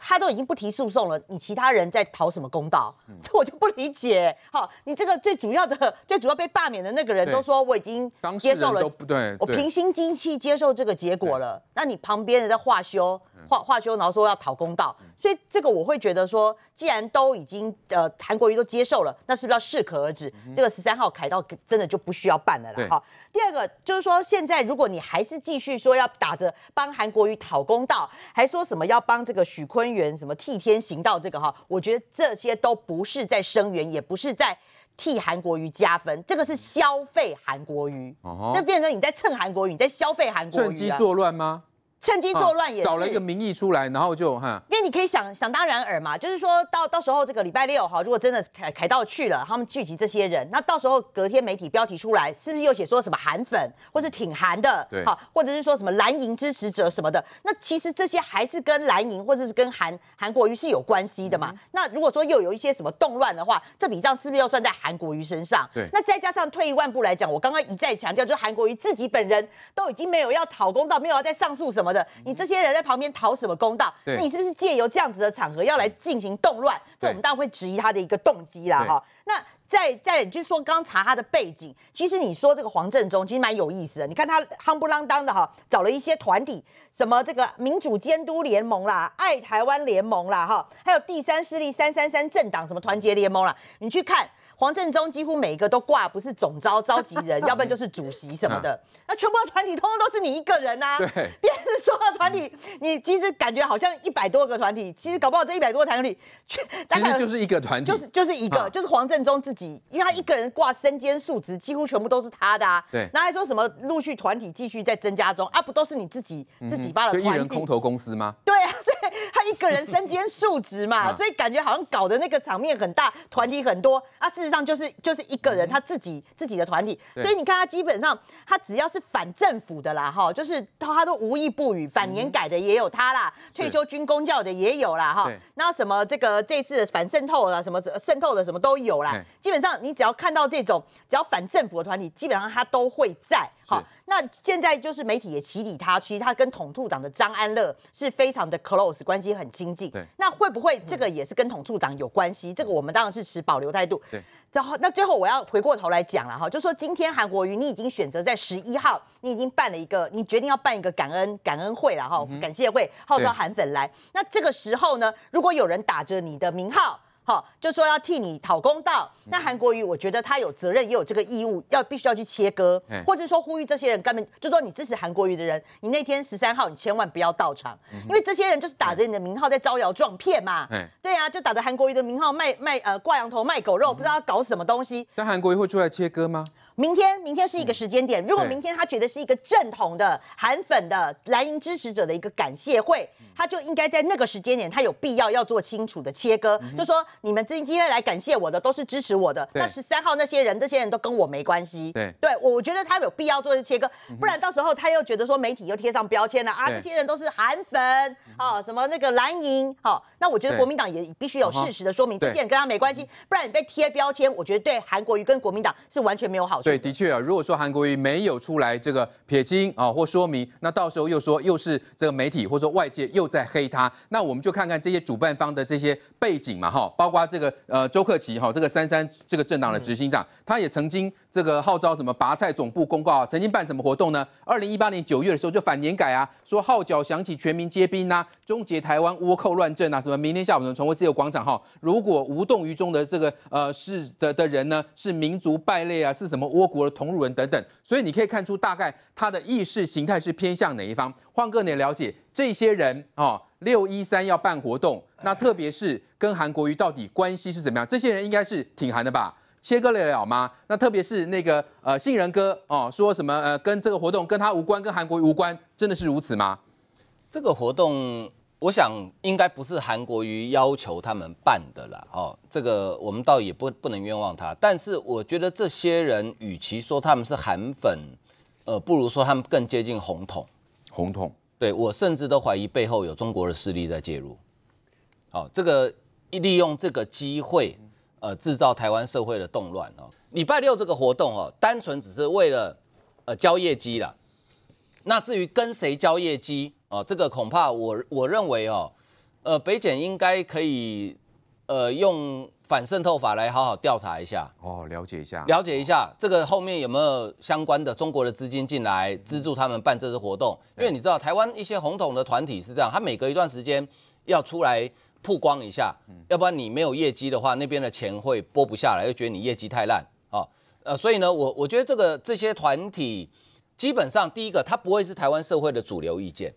他都已经不提诉讼了，你其他人在讨什么公道？这我就不理解。好，你这个最主要的、最主要被罢免的那个人，都说我已经接受了，对，我平心静气接受这个结果了。那你旁边人在化休。话话休，然后说要讨公道，所以这个我会觉得说，既然都已经呃韩国瑜都接受了，那是不是要适可而止？这个十三号凯到真的就不需要办了啦。哈，第二个就是说，现在如果你还是继续说要打着帮韩国瑜讨公道，还说什么要帮这个许坤元什么替天行道，这个哈，我觉得这些都不是在声援，也不是在替韩国瑜加分，这个是消费韩国瑜。哦，那变成你在蹭韩国瑜，你在消费韩国瑜趁机作乱吗？趁机作乱也找了一个名义出来，然后就哈，因为你可以想想当然尔嘛，就是说到到时候这个礼拜六哈，如果真的凯凯道去了，他们聚集这些人，那到时候隔天媒体标题出来，是不是又写说什么韩粉，或是挺韩的，好，或者是说什么蓝营支持者什么的？那其实这些还是跟蓝营或者是跟韩韩国瑜是有关系的嘛？那如果说又有一些什么动乱的话，这笔账是不是要算在韩国瑜身上？对，那再加上退一万步来讲，我刚刚一再强调，就韩国瑜自己本人都已经没有要讨公道，没有要再上诉什么。你这些人在旁边讨什么公道？那你是不是借由这样子的场合要来进行动乱？这我们当然会质疑他的一个动机啦，哈。那在在就说刚查他的背景，其实你说这个黄振中其实蛮有意思的。你看他夯不啷当的哈，找了一些团体，什么这个民主监督联盟啦、爱台湾联盟啦，哈，还有第三势力三三三政党什么团结联盟啦，你去看。黄正中几乎每一个都挂，不是总招召集人，要不然就是主席什么的。那全部的团体通通都是你一个人啊！对，别人说团体，你其实感觉好像一百多个团体，其实搞不好这一百多个团体，其实就是一个团体，就是就是一个，就是黄正中自己，因为他一个人挂身兼数职，几乎全部都是他的啊。对，那还说什么陆续团体继续在增加中啊？不都是你自己自己发的？就一人空投公司吗？对啊，对，他一个人身兼数职嘛，所以感觉好像搞的那个场面很大，团体很多啊是。事实上就是就是一个人他自己自己的团体，所以你看他基本上他只要是反政府的啦，哈，就是他他都无意不语，反年改的也有他啦，退休军公教的也有啦，哈，那什么这个这次反渗透啦，什么渗透的什么都有啦，基本上你只要看到这种只要反政府的团体，基本上他都会在，好，那现在就是媒体也起底他，其实他跟统处长的张安乐是非常的 close 关系很亲近，那会不会这个也是跟统处长有关系？这个我们当然是持保留态度。然后，那最后我要回过头来讲了哈，就说今天韩国瑜，你已经选择在十一号，你已经办了一个，你决定要办一个感恩感恩会了哈，感谢会，号召韩粉来。那这个时候呢，如果有人打着你的名号。好，就说要替你讨公道。那韩国瑜，我觉得他有责任，也有这个义务，要必须要去切割，或者说呼吁这些人根本就说你支持韩国瑜的人，你那天十三号你千万不要到场，因为这些人就是打着你的名号在招摇撞骗嘛。对啊，就打着韩国瑜的名号卖卖呃挂羊头卖狗肉，不知道搞什么东西。那韩国瑜会出来切割吗？明天，明天是一个时间点。如果明天他觉得是一个正统的韩粉的蓝营支持者的一个感谢会，他就应该在那个时间点，他有必要要做清楚的切割，就说你们今天来感谢我的都是支持我的，那十三号那些人，这些人都跟我没关系。对，对我我觉得他有必要做切割，不然到时候他又觉得说媒体又贴上标签了啊，这些人都是韩粉啊，什么那个蓝营，好，那我觉得国民党也必须有事实的说明，这些人跟他没关系，不然你被贴标签，我觉得对韩国瑜跟国民党是完全没有好处。对，的确啊，如果说韩国瑜没有出来这个撇清啊，或说明，那到时候又说又是这个媒体或者说外界又在黑他，那我们就看看这些主办方的这些背景嘛，哈，包括这个呃周克奇哈，这个三三这个政党的执行长，他也曾经这个号召什么拔菜总部公告，曾经办什么活动呢？二零一八年九月的时候就反年改啊，说号角响起全民皆兵呐，终结台湾倭寇乱政啊，什么明天下午能重回自由广场哈，如果无动于衷的这个呃是的的人呢，是民族败类啊，是什么？倭国的同路人等等，所以你可以看出大概他的意识形态是偏向哪一方。换个你了解这些人哦，六一三要办活动，那特别是跟韩国瑜到底关系是怎么样？这些人应该是挺韩的吧？切割了了吗？那特别是那个呃杏仁哥哦，说什么呃跟这个活动跟他无关，跟韩国瑜无关，真的是如此吗？这个活动。我想应该不是韩国瑜要求他们办的啦，哦，这个我们倒也不不能冤枉他。但是我觉得这些人，与其说他们是韩粉，呃，不如说他们更接近红统。红统，对我甚至都怀疑背后有中国的势力在介入。哦，这个利用这个机会，呃，制造台湾社会的动乱哦。礼拜六这个活动哦，单纯只是为了呃交业绩啦。那至于跟谁交业绩？哦，这个恐怕我我认为哦，呃，北检应该可以，呃，用反渗透法来好好调查一下，哦，了解一下，了解一下这个后面有没有相关的中国的资金进来资助他们办这次活动？因为你知道台湾一些红统的团体是这样，他每隔一段时间要出来曝光一下，要不然你没有业绩的话，那边的钱会拨不下来，又觉得你业绩太烂，哦，呃，所以呢，我我觉得这个这些团体基本上第一个，他不会是台湾社会的主流意见。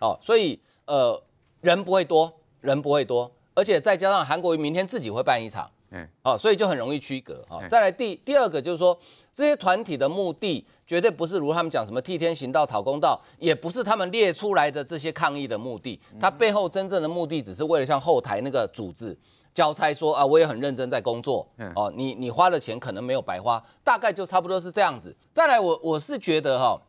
哦，所以呃，人不会多，人不会多，而且再加上韩国瑜明天自己会办一场，嗯，哦，所以就很容易区隔哦。再来第第二个就是说，这些团体的目的绝对不是如他们讲什么替天行道、讨公道，也不是他们列出来的这些抗议的目的，他背后真正的目的只是为了向后台那个组织交差，说啊，我也很认真在工作，嗯，哦，你你花的钱可能没有白花，大概就差不多是这样子。再来，我我是觉得哈。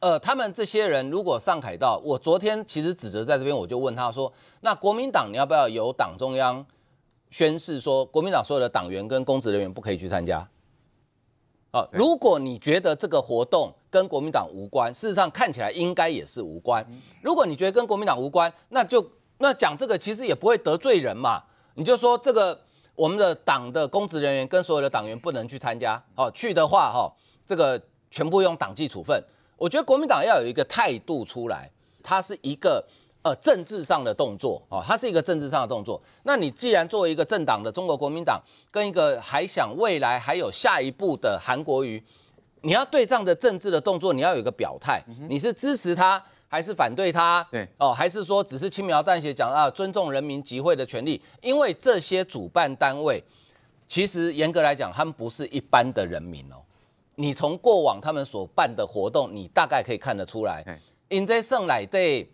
呃，他们这些人如果上台，到我昨天其实指责在这边，我就问他说：“那国民党你要不要由党中央宣誓说，国民党所有的党员跟公职人员不可以去参加？啊，如果你觉得这个活动跟国民党无关，事实上看起来应该也是无关。如果你觉得跟国民党无关，那就那讲这个其实也不会得罪人嘛，你就说这个我们的党的公职人员跟所有的党员不能去参加，哦，去的话哈，这个全部用党纪处分。”我觉得国民党要有一个态度出来，它是一个呃政治上的动作哦，它是一个政治上的动作。那你既然作为一个政党的中国国民党，跟一个还想未来还有下一步的韩国瑜，你要对这样的政治的动作，你要有一个表态，你是支持他还是反对他？对哦，还是说只是轻描淡写讲啊，尊重人民集会的权利？因为这些主办单位，其实严格来讲，他们不是一般的人民哦。你从过往他们所办的活动，你大概可以看得出来，In this sense, 来对，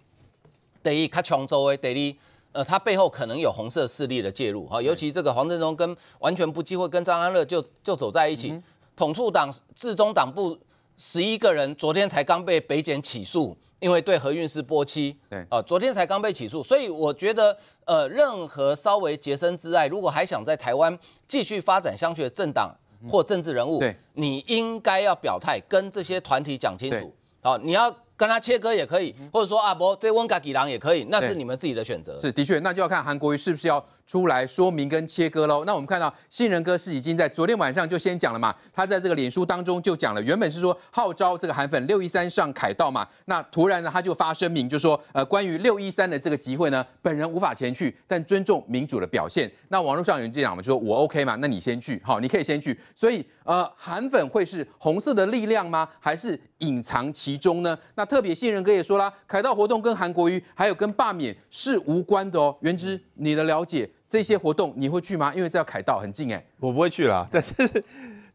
对卡琼州的，对，呃，他背后可能有红色势力的介入哈，尤其这个黄振中跟完全不忌讳跟张安乐就就走在一起，统促党至中党部十一个人昨天才刚被北检起诉，因为对何韵诗波期，对，啊，昨天才刚被起诉，所以我觉得，呃，任何稍微洁身自爱，如果还想在台湾继续发展相学的政党。或政治人物，你应该要表态，跟这些团体讲清楚。好，你要跟他切割也可以，或者说啊，不，这温格吉郎也可以，那是你们自己的选择。是的确，那就要看韩国瑜是不是要。出来说明跟切割喽。那我们看到杏仁哥是已经在昨天晚上就先讲了嘛，他在这个脸书当中就讲了，原本是说号召这个韩粉六一三上凯道嘛，那突然呢他就发声明就说，呃，关于六一三的这个集会呢，本人无法前去，但尊重民主的表现。那网络上有人就讲嘛，就说我 OK 嘛，那你先去，好，你可以先去。所以呃，韩粉会是红色的力量吗？还是隐藏其中呢？那特别杏仁哥也说啦，凯道活动跟韩国瑜还有跟罢免是无关的哦。原之，你的了解？这些活动你会去吗？因为这要凯道很近哎，我不会去啦。但是，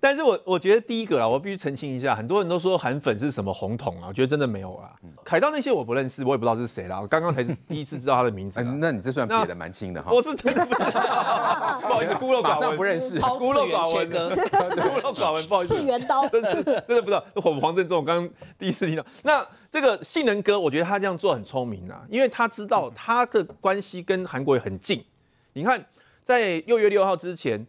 但是我我觉得第一个啊，我必须澄清一下，很多人都说韩粉是什么红桶啊，我觉得真的没有啊。凯道那些我不认识，我也不知道是谁啦。我刚刚才是第一次知道他的名字。哎，那你这算撇的蛮清的哈。我是真的不知道，不好意思，孤陋寡闻。不认识，孤陋寡闻哥，孤陋寡闻，不好意思，是元刀，真的真的不知道。黄黄振中，我刚刚第一次听到。那这个信能哥，我觉得他这样做很聪明啊，因为他知道他的关系跟韩国也很近。你看，在六月六号之前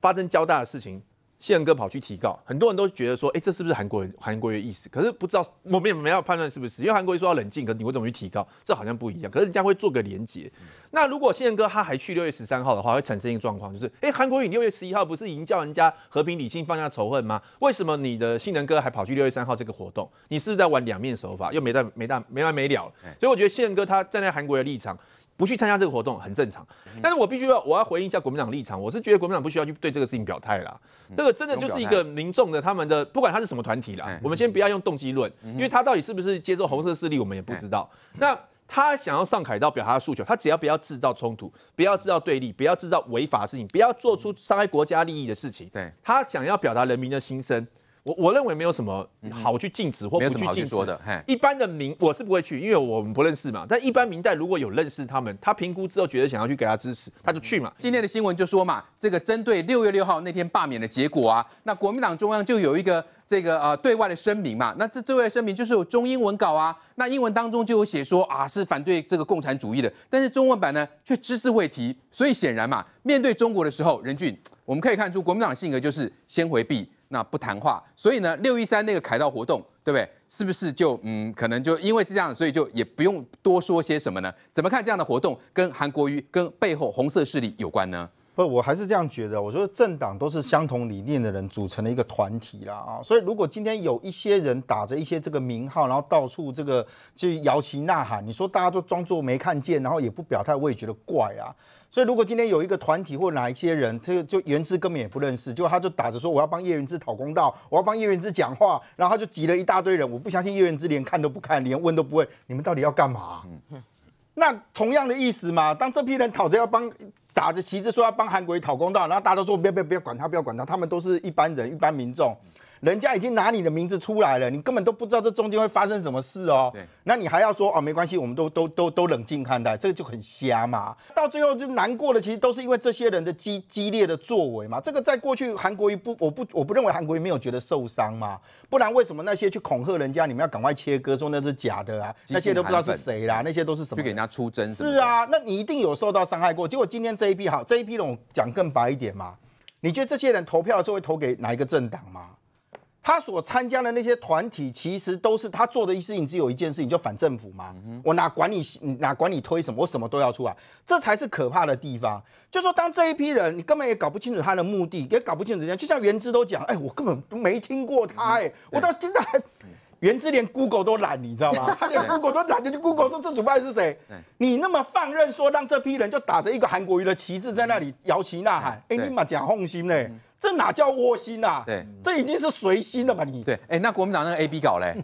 发生交大的事情，信仁哥跑去提告，很多人都觉得说，哎，这是不是韩国人韩国人意思？可是不知道，我们也没有判断是不是，因为韩国说要冷静，可你为什么去提告？这好像不一样。可是人家会做个连结。那如果信仁哥他还去六月十三号的话，会产生一个状况，就是，哎，韩国语六月十一号不是已经叫人家和平理性放下仇恨吗？为什么你的信仁哥还跑去六月三号这个活动？你是不是在玩两面手法？又没大没大没完没了。所以我觉得信仁哥他站在韩国的立场。不去参加这个活动很正常，但是我必须要我要回应一下国民党立场。我是觉得国民党不需要去对这个事情表态啦。这个真的就是一个民众的他们的不管他是什么团体啦，我们先不要用动机论，因为他到底是不是接受红色势力，我们也不知道。那他想要上海到表达诉求，他只要不要制造冲突，不要制造对立，不要制造违法事情，不要做出伤害国家利益的事情。对，他想要表达人民的心声。我我认为没有什么好去禁止或不去禁止的。一般的民我是不会去，因为我们不认识嘛。但一般民代如果有认识他们，他评估之后觉得想要去给他支持，他就去嘛。今天的新闻就说嘛，这个针对六月六号那天罢免的结果啊，那国民党中央就有一个这个呃对外的声明嘛。那这对外声明就是有中英文稿啊。那英文当中就有写说啊是反对这个共产主义的，但是中文版呢却只字未提。所以显然嘛，面对中国的时候，任俊，我们可以看出国民党性格就是先回避。那不谈话，所以呢，六一三那个凯道活动，对不对？是不是就嗯，可能就因为是这样，所以就也不用多说些什么呢？怎么看这样的活动跟韩国瑜跟背后红色势力有关呢？不，我还是这样觉得。我说政党都是相同理念的人组成的一个团体啦，啊，所以如果今天有一些人打着一些这个名号，然后到处这个去摇旗呐喊，你说大家都装作没看见，然后也不表态，我也觉得怪啊。所以如果今天有一个团体或哪一些人，这个就原元之根本也不认识，就他就打着说我要帮叶元之讨公道，我要帮叶元之讲话，然后他就集了一大堆人，我不相信叶元之连看都不看，连问都不问，你们到底要干嘛？那同样的意思嘛，当这批人讨着要帮，打着旗帜说要帮韩国讨公道，然后大家都说不不要要不要管他，不要管他，他们都是一般人，一般民众。人家已经拿你的名字出来了，你根本都不知道这中间会发生什么事哦。对，那你还要说哦，没关系，我们都都都都冷静看待，这个就很瞎嘛。到最后就难过的，其实都是因为这些人的激激烈的作为嘛。这个在过去韩国瑜不，我不我不认为韩国瑜没有觉得受伤嘛，不然为什么那些去恐吓人家，你们要赶快切割，说那是假的啊？那些都不知道是谁啦，那些都是什么？去给人家出真是啊，那你一定有受到伤害过。结果今天这一批好，这一批我讲更白一点嘛，你觉得这些人投票的时候会投给哪一个政党吗？他所参加的那些团体，其实都是他做的一事情只有一件事情，就反政府嘛。我哪管你哪管你推什么，我什么都要出来，这才是可怕的地方。就说当这一批人，你根本也搞不清楚他的目的，也搞不清楚人家。就像元之都讲，哎，我根本没听过他，哎，我到现在。原之连 Google 都懒，你知道吗？他连 Google 都懒，就 Google 说这主办是谁？你那么放任说让这批人就打着一个韩国瑜的旗帜在那里摇旗呐喊，哎，你妈假放心呢？这哪叫窝心呐？对，这已经是随心了嘛你？对，哎，那国民党那个 A B 搞嘞，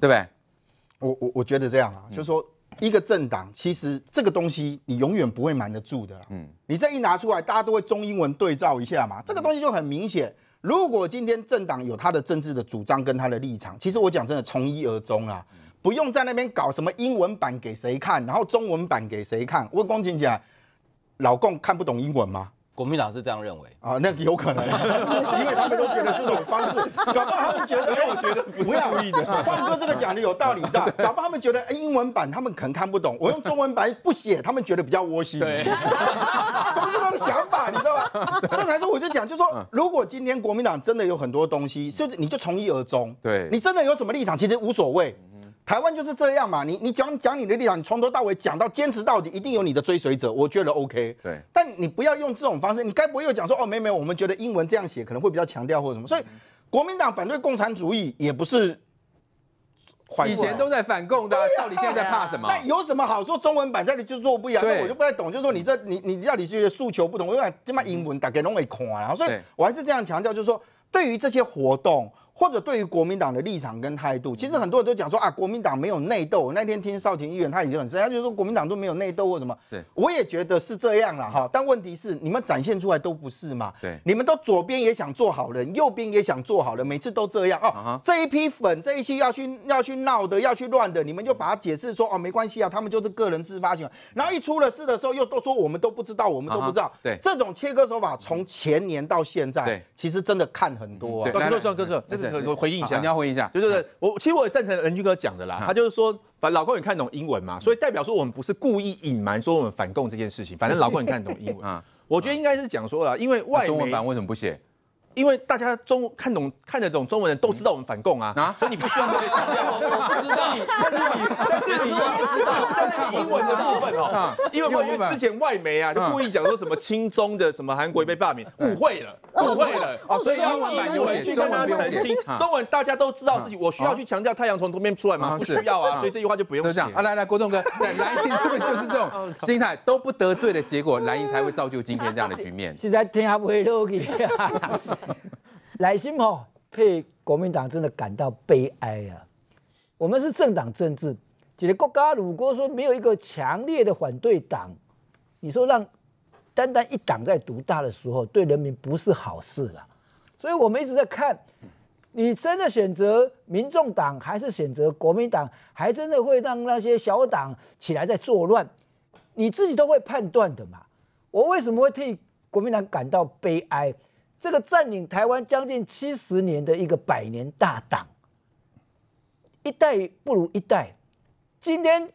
对不对？我我我觉得这样啊，就是说一个政党，其实这个东西你永远不会瞒得住的啦。嗯，你这一拿出来，大家都会中英文对照一下嘛，这个东西就很明显。如果今天政党有他的政治的主张跟他的立场，其实我讲真的，从一而终啊，不用在那边搞什么英文版给谁看，然后中文版给谁看。我光景讲，老共看不懂英文吗？国民党是这样认为啊？那有可能，因为他们都觉得这种方式，搞不好他们觉得哎，我觉得不要武力的。冠哥这个讲的有道理，知吧？搞不好他们觉得哎，英文版他们可能看不懂，我用中文版不写，他们觉得比较窝心。对，都是他的想法，你知道吧？这才是我就讲，就说如果今天国民党真的有很多东西，是你就从一而终。对，你真的有什么立场，其实无所谓。台湾就是这样嘛，你你讲讲你的立场，你从头到尾讲到坚持到底，一定有你的追随者，我觉得 OK。对。但你不要用这种方式，你该不会讲说哦，没有没有，我们觉得英文这样写可能会比较强调或者什么。所以国民党反对共产主义也不是，以前都在反共的，到底现在怕什么？那有什么好说？中文版这里就做不一样，那我就不太懂。就是说你这你你到底觉得诉求不同？因为英文打给龙尾看啊，所以我还是这样强调，就是说对于这些活动。或者对于国民党的立场跟态度，其实很多人都讲说啊，国民党没有内斗。那天听少廷议员他已经很深，他就说国民党都没有内斗或什么。我也觉得是这样了哈。但问题是你们展现出来都不是嘛？对，你们都左边也想做好人，右边也想做好人，每次都这样啊。这一批粉，这一期要去要去闹的要去乱的，你们就把它解释说哦，没关系啊，他们就是个人自发性。然后一出了事的时候，又都说我们都不知道，我们都不知道。对，这种切割手法从前年到现在，其实真的看很多啊。回应一下，你要回应一下，就是我，其实我也赞成任君哥讲的啦。他就是说，反老公你看懂英文嘛？所以代表说，我们不是故意隐瞒说我们反共这件事情。反正老公你看懂英文啊？我觉得应该是讲说了，因为外中文版为什么不写？因为大家中看懂看得懂中文人都知道我们反共啊，所以你不需要去强调。我不知道，但是你但是你不知道，但是英文的部分哦。因为因为之前外媒啊就故意讲说什么亲中的什么韩国被罢免，误会了，误会了啊，所以英文有写中文没有写。中文大家都知道事情，我需要去强调太阳从东边出来吗？不需要啊，所以这句话就不用讲。啊来来，郭栋哥，蓝营不是就是这种心态，都不得罪的结果，蓝营才会造就今天这样的局面。实在下不下去。耐心哦，替国民党真的感到悲哀啊！我们是政党政治，就是国家如果说没有一个强烈的反对党，你说让单单一党在独大的时候，对人民不是好事了。所以我们一直在看，你真的选择民众党还是选择国民党，还真的会让那些小党起来在作乱。你自己都会判断的嘛。我为什么会替国民党感到悲哀？这个占领台湾将近七十年的一个百年大党，一代不如一代，今天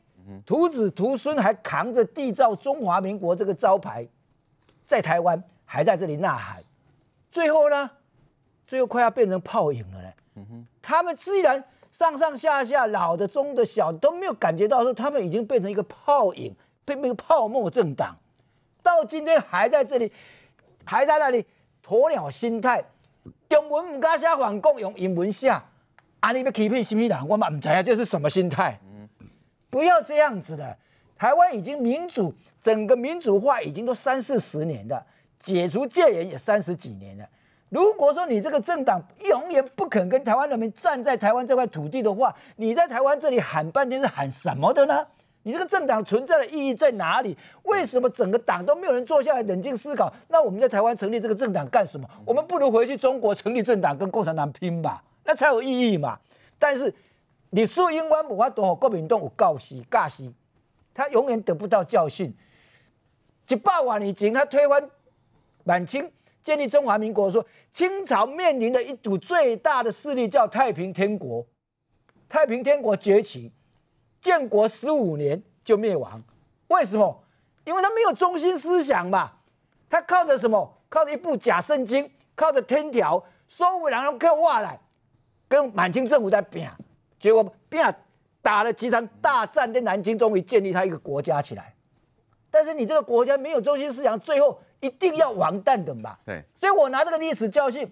徒子徒孙还扛着缔造中华民国这个招牌，在台湾还在这里呐喊，最后呢，最后快要变成泡影了嘞。他们虽然上上下下老的、中的、小都没有感觉到说他们已经变成一个泡影，变成泡沫政党，到今天还在这里，还在那里。鸵鸟心态，中文唔敢写反共，用英文写，啊，你要欺骗什么人？我嘛唔知啊，这是什么心态？不要这样子的，台湾已经民主，整个民主化已经都三四十年了，解除戒严也三十几年了。如果说你这个政党永远不肯跟台湾人民站在台湾这块土地的话，你在台湾这里喊半天是喊什么的呢？你这个政党存在的意义在哪里？为什么整个党都没有人坐下来冷静思考？那我们在台湾成立这个政党干什么？我们不如回去中国成立政党跟共产党拼吧，那才有意义嘛。但是你树阴湾无法躲，国民党我告息、尬息，他永远得不到教训。即百王年前，他推翻满清，建立中华民国，说清朝面临的一组最大的势力叫太平天国，太平天国崛起。建国十五年就灭亡，为什么？因为他没有中心思想嘛。他靠着什么？靠着一部假圣经，靠着天条，收回来弄块瓦来，跟满清政府在拼。结果拼打了几场大战，在南京终于建立他一个国家起来。但是你这个国家没有中心思想，最后一定要完蛋的嘛。对。所以我拿这个历史教训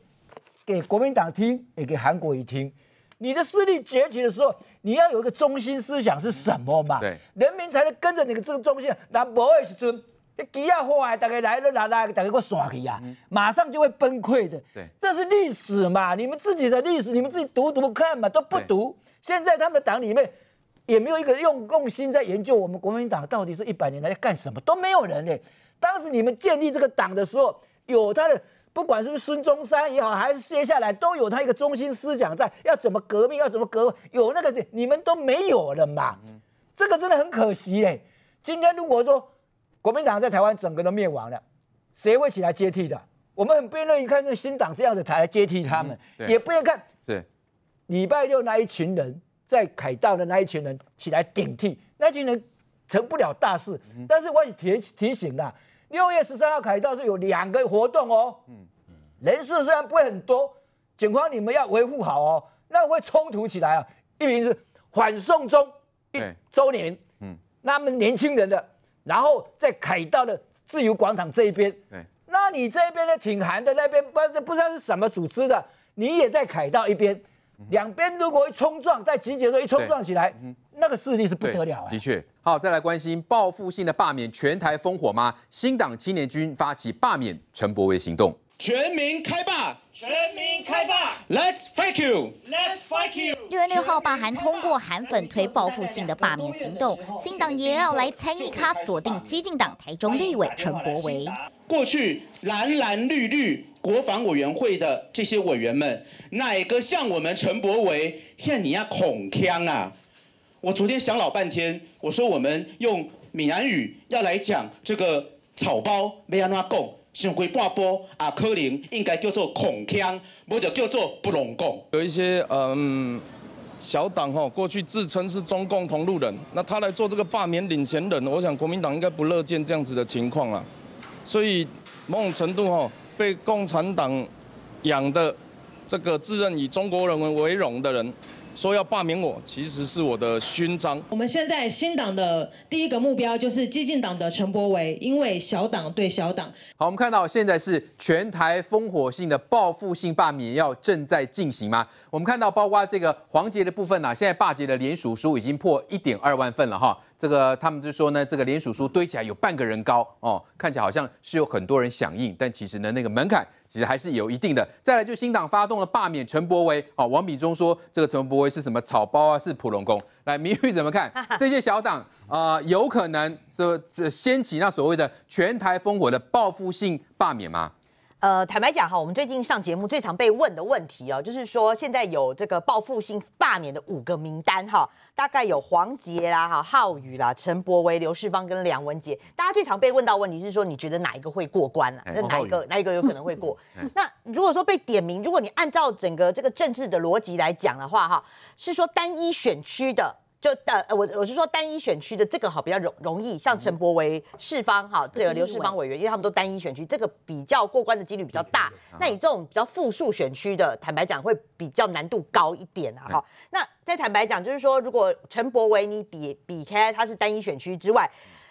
给国民党听，也给韩国一听。你的势力崛起的时候。你要有一个中心思想是什么嘛？人民才能跟着你的这个中心。那无的时阵，你旗一画，大家来了，来来，大家我散去呀，马上就会崩溃的。对，这是历史嘛，你们自己的历史，你们自己读读看嘛，都不读。现在他们的党里面也没有一个用用心在研究我们国民党到底是一百年来干什么，都没有人嘞。当时你们建立这个党的时候，有他的。不管是不是孙中山也好，还是接下来都有他一个中心思想在，要怎么革命，要怎么革，有那个你们都没有了嘛，这个真的很可惜哎。今天如果说国民党在台湾整个都灭亡了，谁会起来接替的？我们很不愿意看这新党这样子台来接替他们，也不愿看。对。礼拜六那一群人在凯道的那一群人起来顶替，那群人成不了大事。但是我提提醒了。六月十三号凯道是有两个活动哦，嗯，人数虽然不会很多，警方你们要维护好哦，那会冲突起来啊。一名是反送中一周年，嗯，他们年轻人的，然后在凯道的自由广场这一边，对，那你这边的挺寒的，那边不不知道是什么组织的，你也在凯道一边。两边如果一冲撞，在集结的时候一冲撞起来，那个势力是不得了。的确，好，再来关心报复性的罢免全台烽火吗？新党青年军发起罢免陈柏威行动。全民开霸！全民开霸 l e t s fight you，Let's fight you。六月六号霸韩通过韩粉推报复性的罢免行动，新党也要来参议卡锁定激进党台中立委陈柏惟。过去蓝蓝绿绿国防委员会的这些委员们，哪个像我们陈柏惟像你亚恐腔啊？我昨天想老半天，我说我们用闽南语要来讲这个草包没安那贡。上台半波啊，可能应该叫做恐腔，无就叫做不拢共。有一些嗯小党吼，过去自称是中共同路人，那他来做这个罢免领衔人，我想国民党应该不乐见这样子的情况啊。所以某种程度吼，被共产党养的这个自认以中国人为为荣的人。说要罢免我，其实是我的勋章。我们现在新党的第一个目标就是激进党的陈柏维，因为小党对小党。好，我们看到现在是全台烽火性的报复性罢免要正在进行吗？我们看到包括这个黄杰的部分啊，现在罢捷的联署书已经破一点二万份了哈。这个他们就说呢，这个联署书堆起来有半个人高哦，看起来好像是有很多人响应，但其实呢，那个门槛其实还是有一定的。再来就新党发动了罢免陈伯威，哦，王炳忠说这个陈伯威是什么草包啊，是普龙公。来，明玉怎么看？这些小党啊，有可能说掀起那所谓的全台烽火的报复性罢免吗？呃，坦白讲哈，我们最近上节目最常被问的问题哦，就是说现在有这个报复性罢免的五个名单哈，大概有黄杰啦、哈浩宇啦、陈柏维、刘世芳跟梁文杰。大家最常被问到问题是说，你觉得哪一个会过关啊？那哪一个哪一个有可能会过？那如果说被点名，如果你按照整个这个政治的逻辑来讲的话哈，是说单一选区的。就呃，我我是说单一选区的这个好比较容容易，像陈柏为释方哈这个刘释方委员，因为他们都单一选区，这个比较过关的几率比较大。那你这种比较复数选区的，坦白讲会比较难度高一点啊。哈，那再坦白讲，就是说如果陈柏为你比比开他是单一选区之外。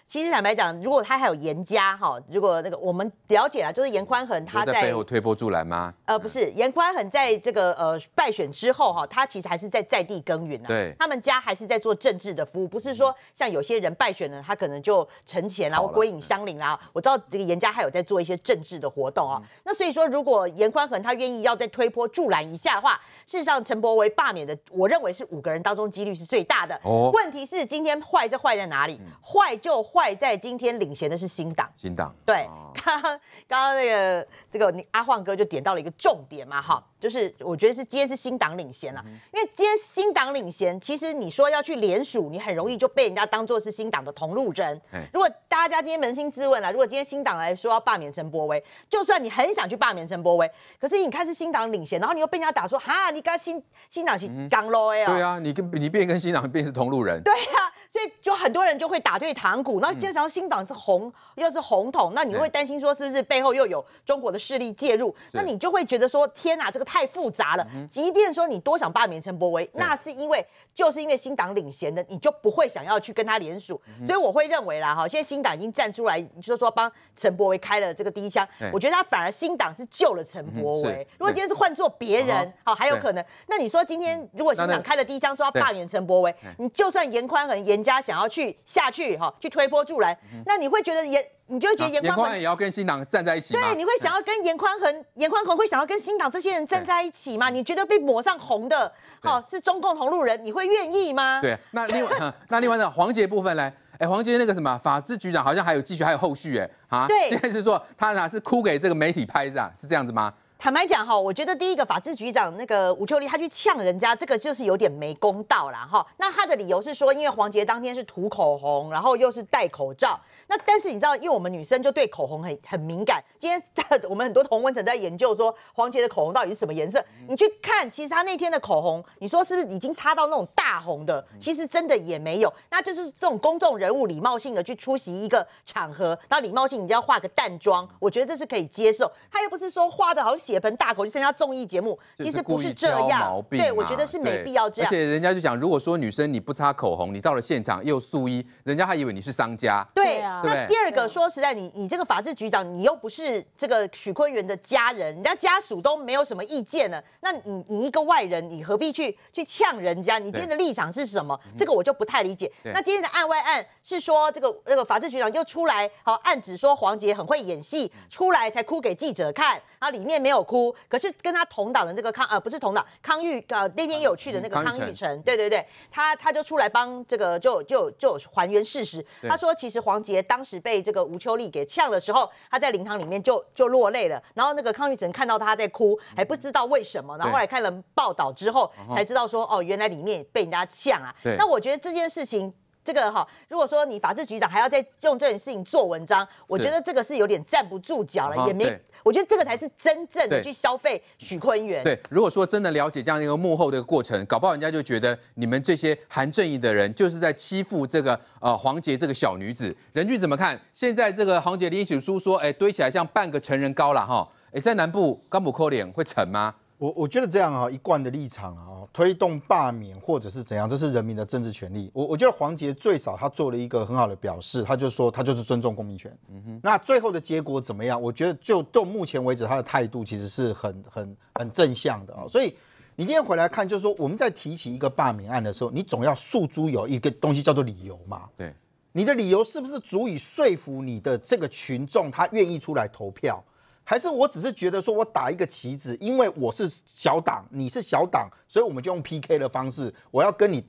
其实坦白讲，如果他还有严家哈，如果那个我们了解了，就是严宽恒他在背后推波助澜吗？呃，不是，严宽恒在这个呃败选之后哈，他其实还是在在地耕耘啊。对，他们家还是在做政治的服务，不是说像有些人败选了，他可能就存钱啦，或归隐乡里啦。我知道这个严家还有在做一些政治的活动哦。那所以说，如果严宽恒他愿意要再推波助澜一下的话，事实上陈伯维罢免的，我认为是五个人当中几率是最大的。哦，问题是今天坏是坏在哪里？坏就坏。坏在今天领衔的是新党，新党对。刚刚那个这个阿晃哥就点到了一个重点嘛，哈，就是我觉得是今天是新党领衔了，因为今天新党领衔，其实你说要去联署，你很容易就被人家当做是新党的同路人。如果大家今天扪心自问了，如果今天新党来说要罢免陈波威，就算你很想去罢免陈波威，可是你看是新党领衔，然后你又被人家打说，哈，你跟新新党是刚 l o l 对啊，你跟你变跟新党变是同路人，对啊，所以就很多人就会打退堂鼓，那。而经常新党是红，又是红统，那你会担心说是不是背后又有中国的势力介入？那你就会觉得说天啊，这个太复杂了。即便说你多想罢免陈柏维，那是因为就是因为新党领衔的，你就不会想要去跟他联署。所以我会认为啦，哈，现在新党已经站出来，就说帮陈柏维开了这个第一枪。我觉得他反而新党是救了陈柏惟。如果今天是换做别人，好还有可能。那你说今天如果新党开了第一枪说要罢免陈柏维，你就算严宽衡、严家想要去下去哈去推。波助来，那你会觉得严，你就觉得严宽衡也要跟新党站在一起吗？对，你会想要跟严宽衡、严宽衡会想要跟新党这些人站在一起吗？你觉得被抹上红的，哦，是中共同路人，你会愿意吗？对，那另外，那另外呢，黄杰部分呢？哎，黄杰那个什么法制局长好像还有继续，还有后续，哎，啊，对，现在是说他哪是哭给这个媒体拍是这样子吗？坦白讲哈，我觉得第一个法制局长那个吴秋丽，她去呛人家，这个就是有点没公道了哈。那她的理由是说，因为黄杰当天是涂口红，然后又是戴口罩。那但是你知道，因为我们女生就对口红很很敏感。今天我们很多同文者在研究说，黄杰的口红到底是什么颜色？你去看，其实他那天的口红，你说是不是已经擦到那种大红的？其实真的也没有。那就是这种公众人物礼貌性的去出席一个场合，然后礼貌性你就要化个淡妆，我觉得这是可以接受。他又不是说化的好。像。血盆大口去参加综艺节目，其实不是这样。对，我觉得是没必要这样。而且人家就讲，如果说女生你不擦口红，你到了现场又素衣，人家还以为你是商家。对啊。那第二个说实在，你你这个法制局长，你又不是这个许坤元的家人，人家家属都没有什么意见呢，那你你一个外人，你何必去去呛人家？你今天的立场是什么？这个我就不太理解。那今天的案外案是说，这个这个法制局长就出来好暗指说黄杰很会演戏，出来才哭给记者看，然后里面没有。哭，可是跟他同党的那个康呃不是同党康裕呃那天有去的那个康裕成，对对对，他他就出来帮这个就就就还原事实。他说其实黄杰当时被这个吴秋丽给呛的时候，他在灵堂里面就就落泪了。然后那个康裕成看到他在哭，还不知道为什么。然后来看了报道之后，才知道说哦原来里面被人家呛啊。那我觉得这件事情。这个哈，如果说你法制局长还要再用这件事情做文章，我觉得这个是有点站不住脚了，也没，我觉得这个才是真正的去消费许坤元。对，如果说真的了解这样一个幕后的过程，搞不好人家就觉得你们这些含正义的人就是在欺负这个呃黄杰这个小女子。人峻怎么看？现在这个黄杰的一体书说，哎，堆起来像半个成人高了哈，哎，在南部甘埔扣脸会沉吗？我我觉得这样啊，一贯的立场啊，推动罢免或者是怎样，这是人民的政治权利。我我觉得黄杰最少他做了一个很好的表示，他就说他就是尊重公民权。嗯哼，那最后的结果怎么样？我觉得就到目前为止，他的态度其实是很很很正向的啊。所以你今天回来看，就是说我们在提起一个罢免案的时候，你总要诉诸有一个东西叫做理由嘛。对，你的理由是不是足以说服你的这个群众，他愿意出来投票？还是我只是觉得说，我打一个棋子，因为我是小党，你是小党，所以我们就用 PK 的方式，我要跟你，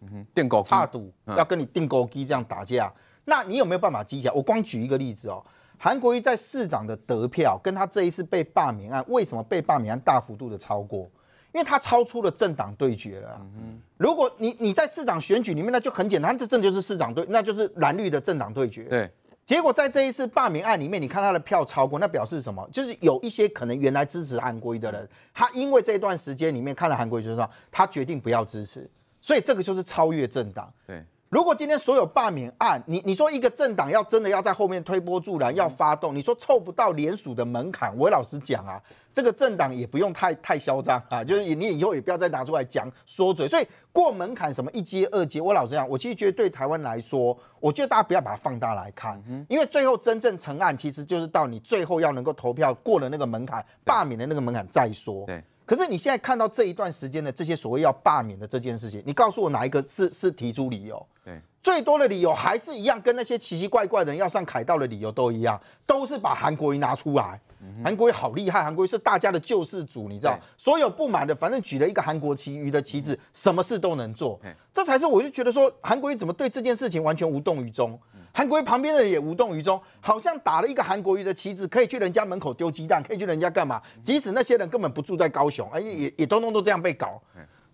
嗯哼，定高赌，要跟你定高机这样打架。那你有没有办法记下？我光举一个例子哦，韩国瑜在市长的得票，跟他这一次被罢免案，为什么被罢免案大幅度的超过？因为他超出了政党对决了。嗯如果你你在市长选举里面，那就很简单，这这就是市长对，那就是蓝绿的政党对决。对。结果在这一次罢免案里面，你看他的票超过，那表示什么？就是有一些可能原来支持韩瑜的人，他因为这段时间里面看了韩瑜，就知道他决定不要支持，所以这个就是超越政党，对。如果今天所有罢免案，你你说一个政党要真的要在后面推波助澜，要发动，你说凑不到联署的门槛，我老实讲啊，这个政党也不用太太嚣张啊，就是你以后也不要再拿出来讲说嘴。所以过门槛什么一阶二阶，我老实讲，我其实觉得对台湾来说，我觉得大家不要把它放大来看，因为最后真正成案，其实就是到你最后要能够投票过了那个门槛，罢免的那个门槛再说。可是你现在看到这一段时间的这些所谓要罢免的这件事情，你告诉我哪一个是是提出理由？对，最多的理由还是一样，跟那些奇奇怪怪的人要上凯道的理由都一样，都是把韩国瑜拿出来。韩国瑜好厉害，韩国瑜是大家的救世主，你知道？所有不满的反正举了一个韩国旗鱼的旗帜，什么事都能做。这才是我就觉得说，韩国瑜怎么对这件事情完全无动于衷？韩国瑜旁边的也无动于衷，好像打了一个韩国瑜的旗子，可以去人家门口丢鸡蛋，可以去人家干嘛？即使那些人根本不住在高雄，哎，也也通通都这样被搞。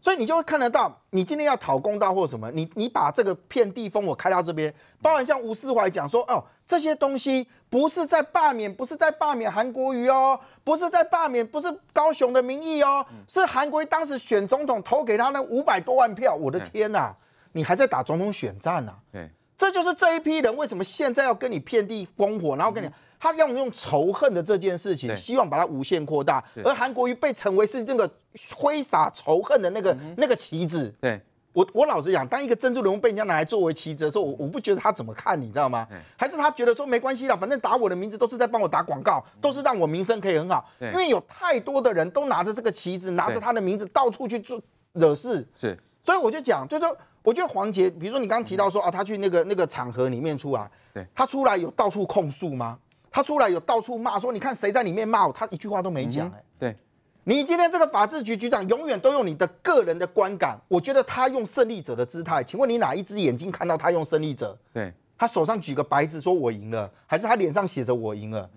所以你就会看得到，你今天要讨公道或什么，你你把这个片地风我开到这边，包含像吴思怀讲说，哦，这些东西不是在罢免，不是在罢免韩国瑜哦，不是在罢免，不是高雄的民意哦，是韩国瑜当时选总统投给他那五百多万票，我的天呐，你还在打总统选战呢？对。这就是这一批人为什么现在要跟你遍地烽火？然后跟你讲，他要用仇恨的这件事情，希望把它无限扩大。而韩国瑜被成为是那个挥洒仇恨的那个那个旗子。对，我我老实讲，当一个珍珠人被人家拿来作为旗子的时候，我我不觉得他怎么看，你知道吗？还是他觉得说没关系啦，反正打我的名字都是在帮我打广告，都是让我名声可以很好。因为有太多的人都拿着这个旗子，拿着他的名字到处去做惹事。是，所以我就讲，就说。我觉得黄杰，比如说你刚刚提到说啊，他去那个那个场合里面出来，对，他出来有到处控诉吗？他出来有到处骂说，你看谁在里面骂？他一句话都没讲哎。对，你今天这个法制局局长永远都用你的个人的观感，我觉得他用胜利者的姿态，请问你哪一只眼睛看到他用胜利者？对他手上举个白纸说“我赢了”，还是他脸上写着“我赢了”？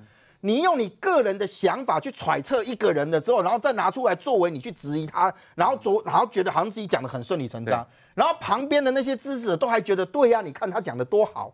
你用你个人的想法去揣测一个人的之后，然后再拿出来作为你去质疑他，然后主，然后觉得好像自己讲的很顺理成章，然后旁边的那些支持者都还觉得对呀，你看他讲的多好，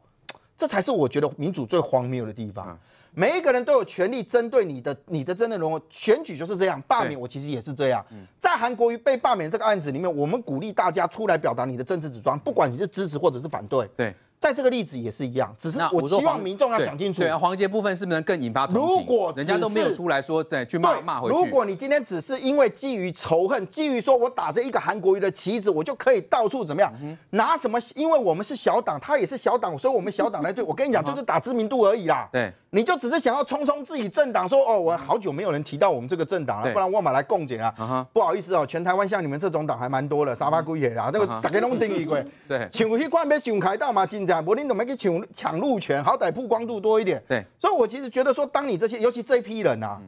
这才是我觉得民主最荒谬的地方。每一个人都有权利针对你的你的真的内容，选举就是这样，罢免我其实也是这样。在韩国瑜被罢免这个案子里面，我们鼓励大家出来表达你的政治主张，不管你是支持或者是反对。对。在这个例子也是一样，只是我希望民众要想清楚，对黄杰部分是不是更引发同情？如果人家都没有出来说，对去骂骂回去。如果你今天只是因为基于仇恨，基于说我打着一个韩国瑜的旗子，我就可以到处怎么样？拿什么？因为我们是小党，他也是小党，所以我们小党来对，我跟你讲，就是打知名度而已啦。对。你就只是想要冲冲自己政党，说哦，我好久没有人提到我们这个政党了，不然我马来共进啊。不好意思哦，全台湾像你们这种党还蛮多的，沙发贵也啦，那个大家拢顶你过。对，抢一关没抢开到嘛，现展，不然怎么去抢抢路权？好歹曝光度多一点。对，所以我其实觉得说，当你这些，尤其这一批人啊，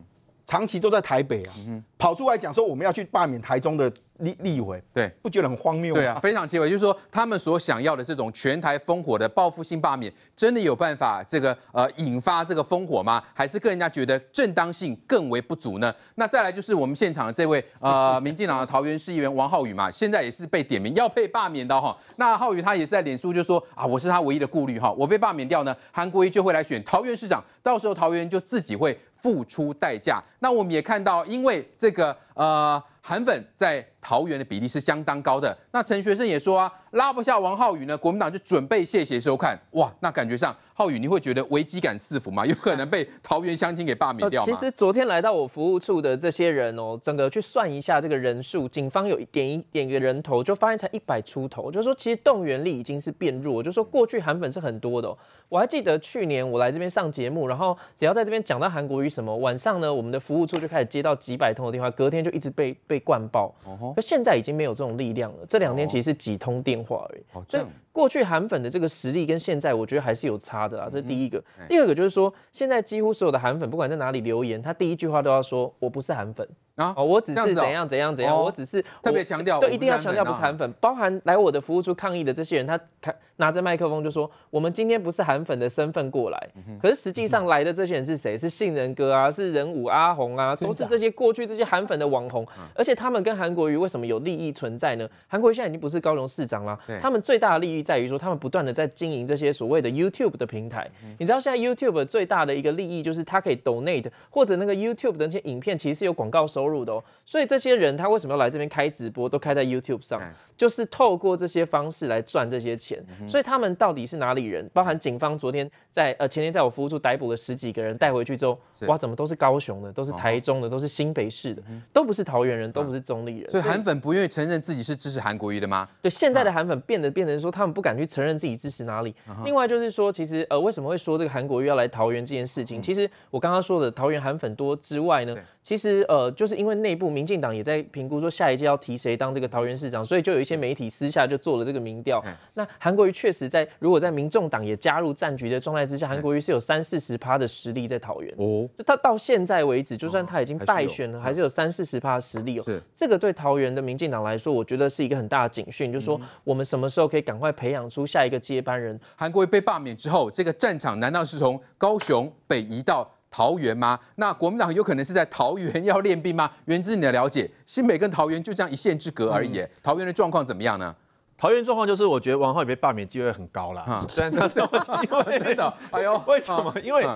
长期都在台北啊，跑出来讲说我们要去罢免台中的。立立委对，不觉得很荒谬对啊，非常机会，就是说他们所想要的这种全台烽火的报复性罢免，真的有办法这个呃引发这个烽火吗？还是个人家觉得正当性更为不足呢？那再来就是我们现场的这位呃，民进党的桃园市议员王浩宇嘛，现在也是被点名要被罢免的哈。那浩宇他也是在脸书就说啊，我是他唯一的顾虑哈，我被罢免掉呢，韩国瑜就会来选桃园市长，到时候桃园就自己会付出代价。那我们也看到，因为这个呃韩粉在桃园的比例是相当高的。那陈学圣也说啊，拉不下王浩宇呢，国民党就准备谢谢收看。哇，那感觉上，浩宇你会觉得危机感四伏吗？有可能被桃园乡亲给罢免掉吗？其实昨天来到我服务处的这些人哦，整个去算一下这个人数，警方有一点一点个人头，就发现才一百出头。就说其实动员力已经是变弱。就说过去韩粉是很多的，我还记得去年我来这边上节目，然后只要在这边讲到韩国语什么，晚上呢，我们的服务处就开始接到几百通的电话，隔天就一直被被灌爆。可现在已经没有这种力量了。这两天其实是几通电话而已。这过去韩粉的这个实力跟现在，我觉得还是有差的啦。这是第一个。第二个就是说，现在几乎所有的韩粉，不管在哪里留言，他第一句话都要说：“我不是韩粉。”啊！我只是怎样怎样怎样，我只是特别强调，对，一定要强调不是韩粉，包含来我的服务处抗议的这些人，他他拿着麦克风就说，我们今天不是韩粉的身份过来，可是实际上来的这些人是谁？是杏仁哥啊，是仁武阿红啊，都是这些过去这些韩粉的网红，而且他们跟韩国瑜为什么有利益存在呢？韩国瑜现在已经不是高雄市长了，他们最大的利益在于说，他们不断的在经营这些所谓的 YouTube 的平台，你知道现在 YouTube 最大的一个利益就是它可以 Donate，或者那个 YouTube 的那些影片其实是有广告收。收入的哦，所以这些人他为什么要来这边开直播，都开在 YouTube 上，就是透过这些方式来赚这些钱。所以他们到底是哪里人？包含警方昨天在呃前天在我服务处逮捕了十几个人，带回去之后，哇，怎么都是高雄的，都是台中的，都是新北市的，都不是桃园人，都不是中立人。所以韩粉不愿意承认自己是支持韩国瑜的吗？对，现在的韩粉变得变成说他们不敢去承认自己支持哪里。另外就是说，其实呃为什么会说这个韩国瑜要来桃园这件事情？其实我刚刚说的桃园韩粉多之外呢，其实呃就是。是因为内部民进党也在评估说下一届要提谁当这个桃园市长，所以就有一些媒体私下就做了这个民调。那韩国瑜确实在如果在民众党也加入战局的状态之下，韩国瑜是有三四十趴的实力在桃园。哦，就他到现在为止，就算他已经败选了，还是有三四十趴的实力哦。这个对桃园的民进党来说，我觉得是一个很大的警讯，就说我们什么时候可以赶快培养出下一个接班人？韩国瑜被罢免之后，这个战场难道是从高雄北移到？桃园吗？那国民党有可能是在桃园要练兵吗？源自你的了解，新北跟桃园就这样一线之隔而已。桃园的状况怎么样呢？桃园状况就是我觉得王浩也被罢免机会很高了。虽然他这 么 真的，哎呦，为什么？因为。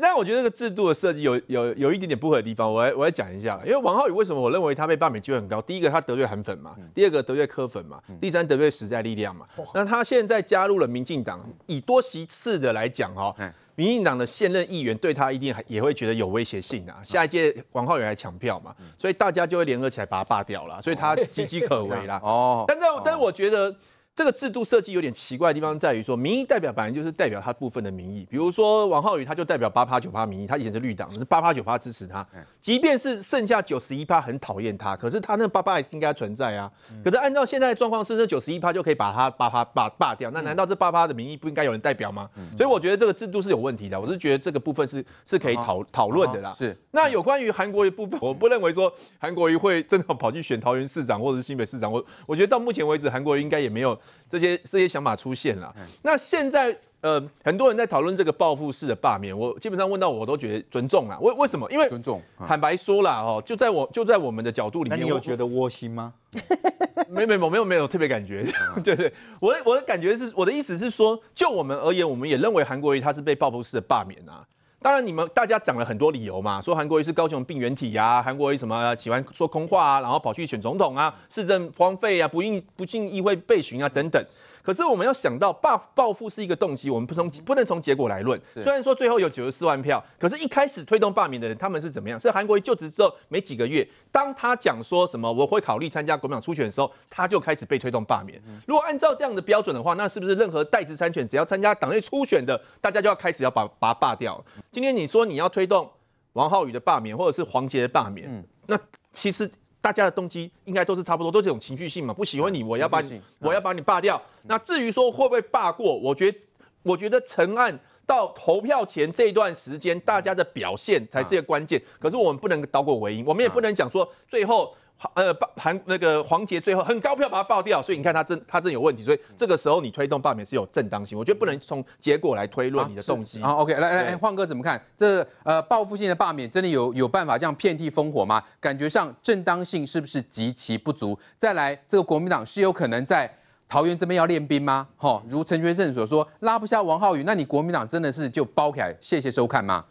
但我觉得这个制度的设计有有有一点点不合的地方，我我要讲一下。因为王浩宇为什么我认为他被罢免机会很高？第一个他得罪韩粉嘛，第二个得罪柯粉嘛，第三得罪实在力量嘛。那他现在加入了民进党，以多席次的来讲哈，民进党的现任议员对他一定还也会觉得有威胁性啊。下一届王浩宇来抢票嘛，所以大家就会联合起来把他罢掉了，所以他 岌岌可危啦。哦，但是但我觉得。这个制度设计有点奇怪的地方在于，说民意代表本来就是代表他部分的民意，比如说王浩宇他就代表八趴九趴民意，他以前是绿党，八趴九趴支持他，即便是剩下九十一趴很讨厌他，可是他那八趴还是应该存在啊。可是按照现在的状况，是，至九十一趴就可以把他八趴把罢掉，那难道这八趴的民意不应该有人代表吗？所以我觉得这个制度是有问题的，我是觉得这个部分是是可以讨讨论的啦。是那有关于韩国瑜部分，我不认为说韩国瑜会真的跑去选桃园市长或者是新北市长，我我觉得到目前为止韩国瑜应该也没有。这些这些想法出现了，那现在呃，很多人在讨论这个报复式的罢免，我基本上问到我都觉得尊重啊，为为什么？因为尊重。坦白说了哦，就在我就在我们的角度里面，你有觉得窝心吗？没没没没有没有特别感觉，对对，我我的感觉是我的意思是说，就我们而言，我们也认为韩国瑜他是被报复式的罢免啊。当然，你们大家讲了很多理由嘛，说韩国瑜是高雄病原体呀，韩国瑜什么喜欢说空话，然后跑去选总统啊，市政荒废啊，不应不进议会被询啊，等等。可是我们要想到，暴报富是一个动机，我们不从不能从结果来论。虽然说最后有九十四万票，可是，一开始推动罢免的人，他们是怎么样？是韩国瑜就职之后没几个月，当他讲说什么我会考虑参加国民党初选的时候，他就开始被推动罢免。如果按照这样的标准的话，那是不是任何代职参选，只要参加党内初选的，大家就要开始要把把罢掉？今天你说你要推动王浩宇的罢免，或者是黄杰的罢免，那其实。大家的动机应该都是差不多，都是这种情绪性嘛，不喜欢你，我要把你，我要把你罢掉。那至于说会不会罢过，我觉得，我觉得陈案到投票前这段时间，大家的表现才是个关键。可是我们不能倒果为因，我们也不能讲说最后。呃，爆韩那个黄杰最后很高票把他爆掉，所以你看他真他真有问题，所以这个时候你推动罢免是有正当性，我觉得不能从结果来推论你的动机。啊，OK，来来，哎，晃哥怎么看这呃报复性的罢免真的有有办法这样遍地烽火吗？感觉上正当性是不是极其不足？再来，这个国民党是有可能在桃园这边要练兵吗？哈，如陈学正所说，拉不下王浩宇，那你国民党真的是就包起来？谢谢收看吗？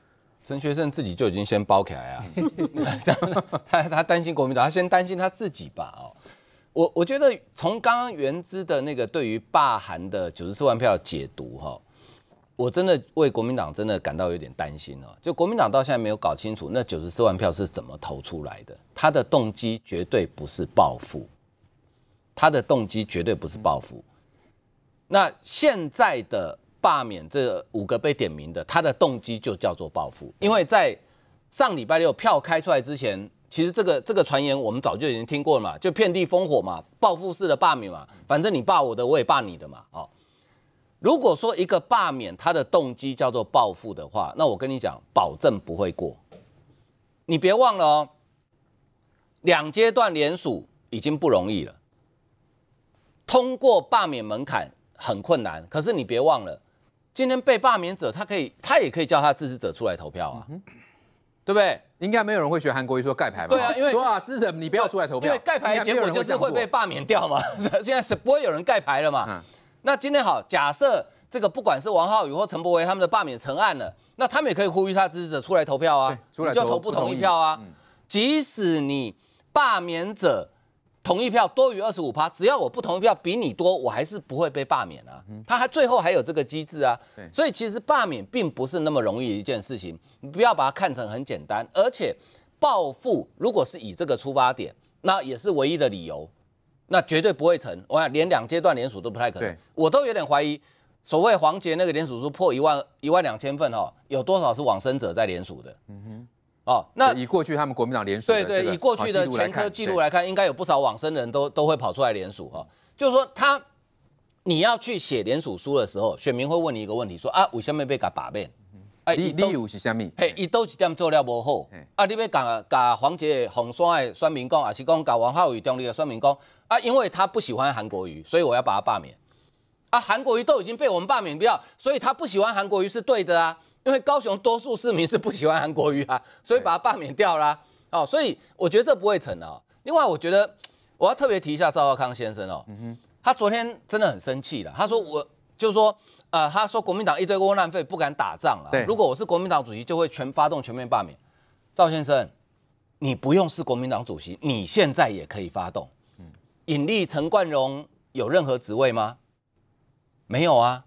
陈学生自己就已经先包起来啊，他他担心国民党，他先担心他自己吧哦。我我觉得从刚刚原之的那个对于罢韩的九十四万票解读哈，我真的为国民党真的感到有点担心哦。就国民党到现在没有搞清楚那九十四万票是怎么投出来的，他的动机绝对不是报复，他的动机绝对不是报复。那现在的。罢免这五个被点名的，他的动机就叫做报复，因为在上礼拜六票开出来之前，其实这个这个传言我们早就已经听过嘛，就遍地烽火嘛，报复式的罢免嘛，反正你罢我的，我也罢你的嘛，哦，如果说一个罢免他的动机叫做报复的话，那我跟你讲，保证不会过。你别忘了哦，两阶段联署已经不容易了，通过罢免门槛很困难，可是你别忘了。今天被罢免者，他可以，他也可以叫他支持者出来投票啊，对不对？应该没有人会学韩国瑜说盖牌吧？对啊，因为哇，支持者你不要出来投票。因为盖牌结果就是会被罢免掉嘛，现在是不会有人盖牌了嘛。那今天好，假设这个不管是王浩宇或陈柏惟他们的罢免成案了，那他们也可以呼吁他支持者出来投票啊，出来投不同意票啊，即使你罢免者。同一票多于二十五趴，只要我不同意票比你多，我还是不会被罢免啊。他还最后还有这个机制啊，所以其实罢免并不是那么容易一件事情，你不要把它看成很简单。而且报复如果是以这个出发点，那也是唯一的理由，那绝对不会成。我看连两阶段联署都不太可能，我都有点怀疑，所谓黄杰那个联署书破一万一万两千份哦，有多少是往生者在联署的？嗯哼。哦，那以过去他们国民党联署，对对，以过去的前科记录来看，应该有不少往生人都都会跑出来联署啊。就是说，他你要去写联署书的时候，选民会问你一个问题，说啊，为什么被给罢免？哎，理由是什么？嘿，一都一点做了无好啊！你被搞搞黄杰洪山的选民讲，也是讲搞王浩宇中立的选民讲啊，因为他不喜欢韩国瑜，所以我要把他罢免啊。韩国瑜都已经被我们罢免掉，所以他不喜欢韩国瑜是对的啊。因为高雄多数市民是不喜欢韩国瑜啊，所以把他罢免掉啦。哦，所以我觉得这不会成哦。另外，我觉得我要特别提一下赵少康先生哦，他昨天真的很生气了。他说我就是说，呃，他说国民党一堆窝囊废，不敢打仗啊。如果我是国民党主席，就会全发动全面罢免。赵先生，你不用是国民党主席，你现在也可以发动。嗯，尹力、陈冠荣有任何职位吗？没有啊。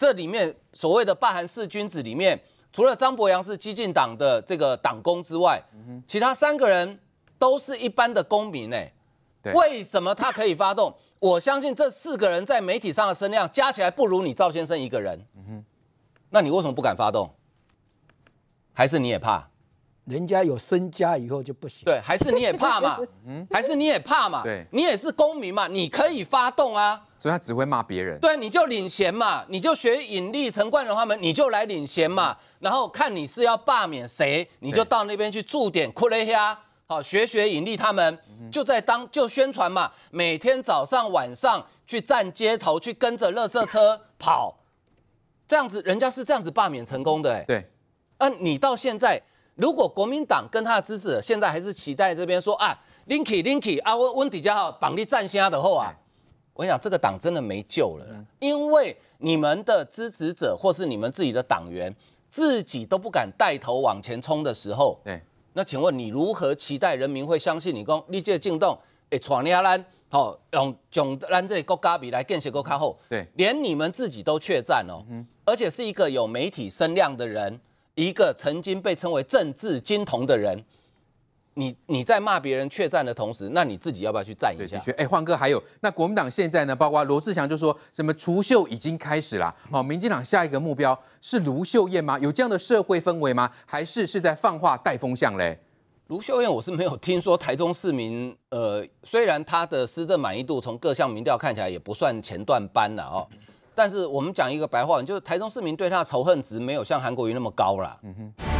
这里面所谓的霸韩四君子里面，除了张伯洋是激进党的这个党工之外，其他三个人都是一般的公民呢。为什么他可以发动？我相信这四个人在媒体上的声量加起来不如你赵先生一个人。那你为什么不敢发动？还是你也怕？人家有身家以后就不行，对，还是你也怕嘛？嗯，还是你也怕嘛？对，你也是公民嘛，你可以发动啊。所以他只会骂别人。对，你就领衔嘛，你就学尹力、陈冠荣他们，你就来领衔嘛。然后看你是要罢免谁，你就到那边去驻点库雷呀。好，学学尹力他们，就在当就宣传嘛。每天早上晚上去站街头，去跟着垃圾车跑，这样子人家是这样子罢免成功的哎。对，那你到现在。如果国民党跟他的支持者现在还是期待这边说啊，linky linky 啊，温温迪加号绑你战线阿的后啊，我讲这个党真的没救了，因为你们的支持者或是你们自己的党员自己都不敢带头往前冲的时候，对，那请问你如何期待人民会相信你讲你这进动会你下来，好用用咱这国家未来建设国较后，对，连你们自己都怯战哦，嗯，而且是一个有媒体声量的人。一个曾经被称为政治金童的人，你你在骂别人怯战的同时，那你自己要不要去战一下？对，哎，焕哥，还有那国民党现在呢？包括罗志祥就说什么“除秀”已经开始了哦。民进党下一个目标是卢秀燕吗？有这样的社会氛围吗？还是是在放话带风向嘞？卢秀燕，我是没有听说台中市民。呃，虽然他的施政满意度从各项民调看起来也不算前段班了哦。但是我们讲一个白话，就是台中市民对他的仇恨值没有像韩国瑜那么高啦。嗯哼。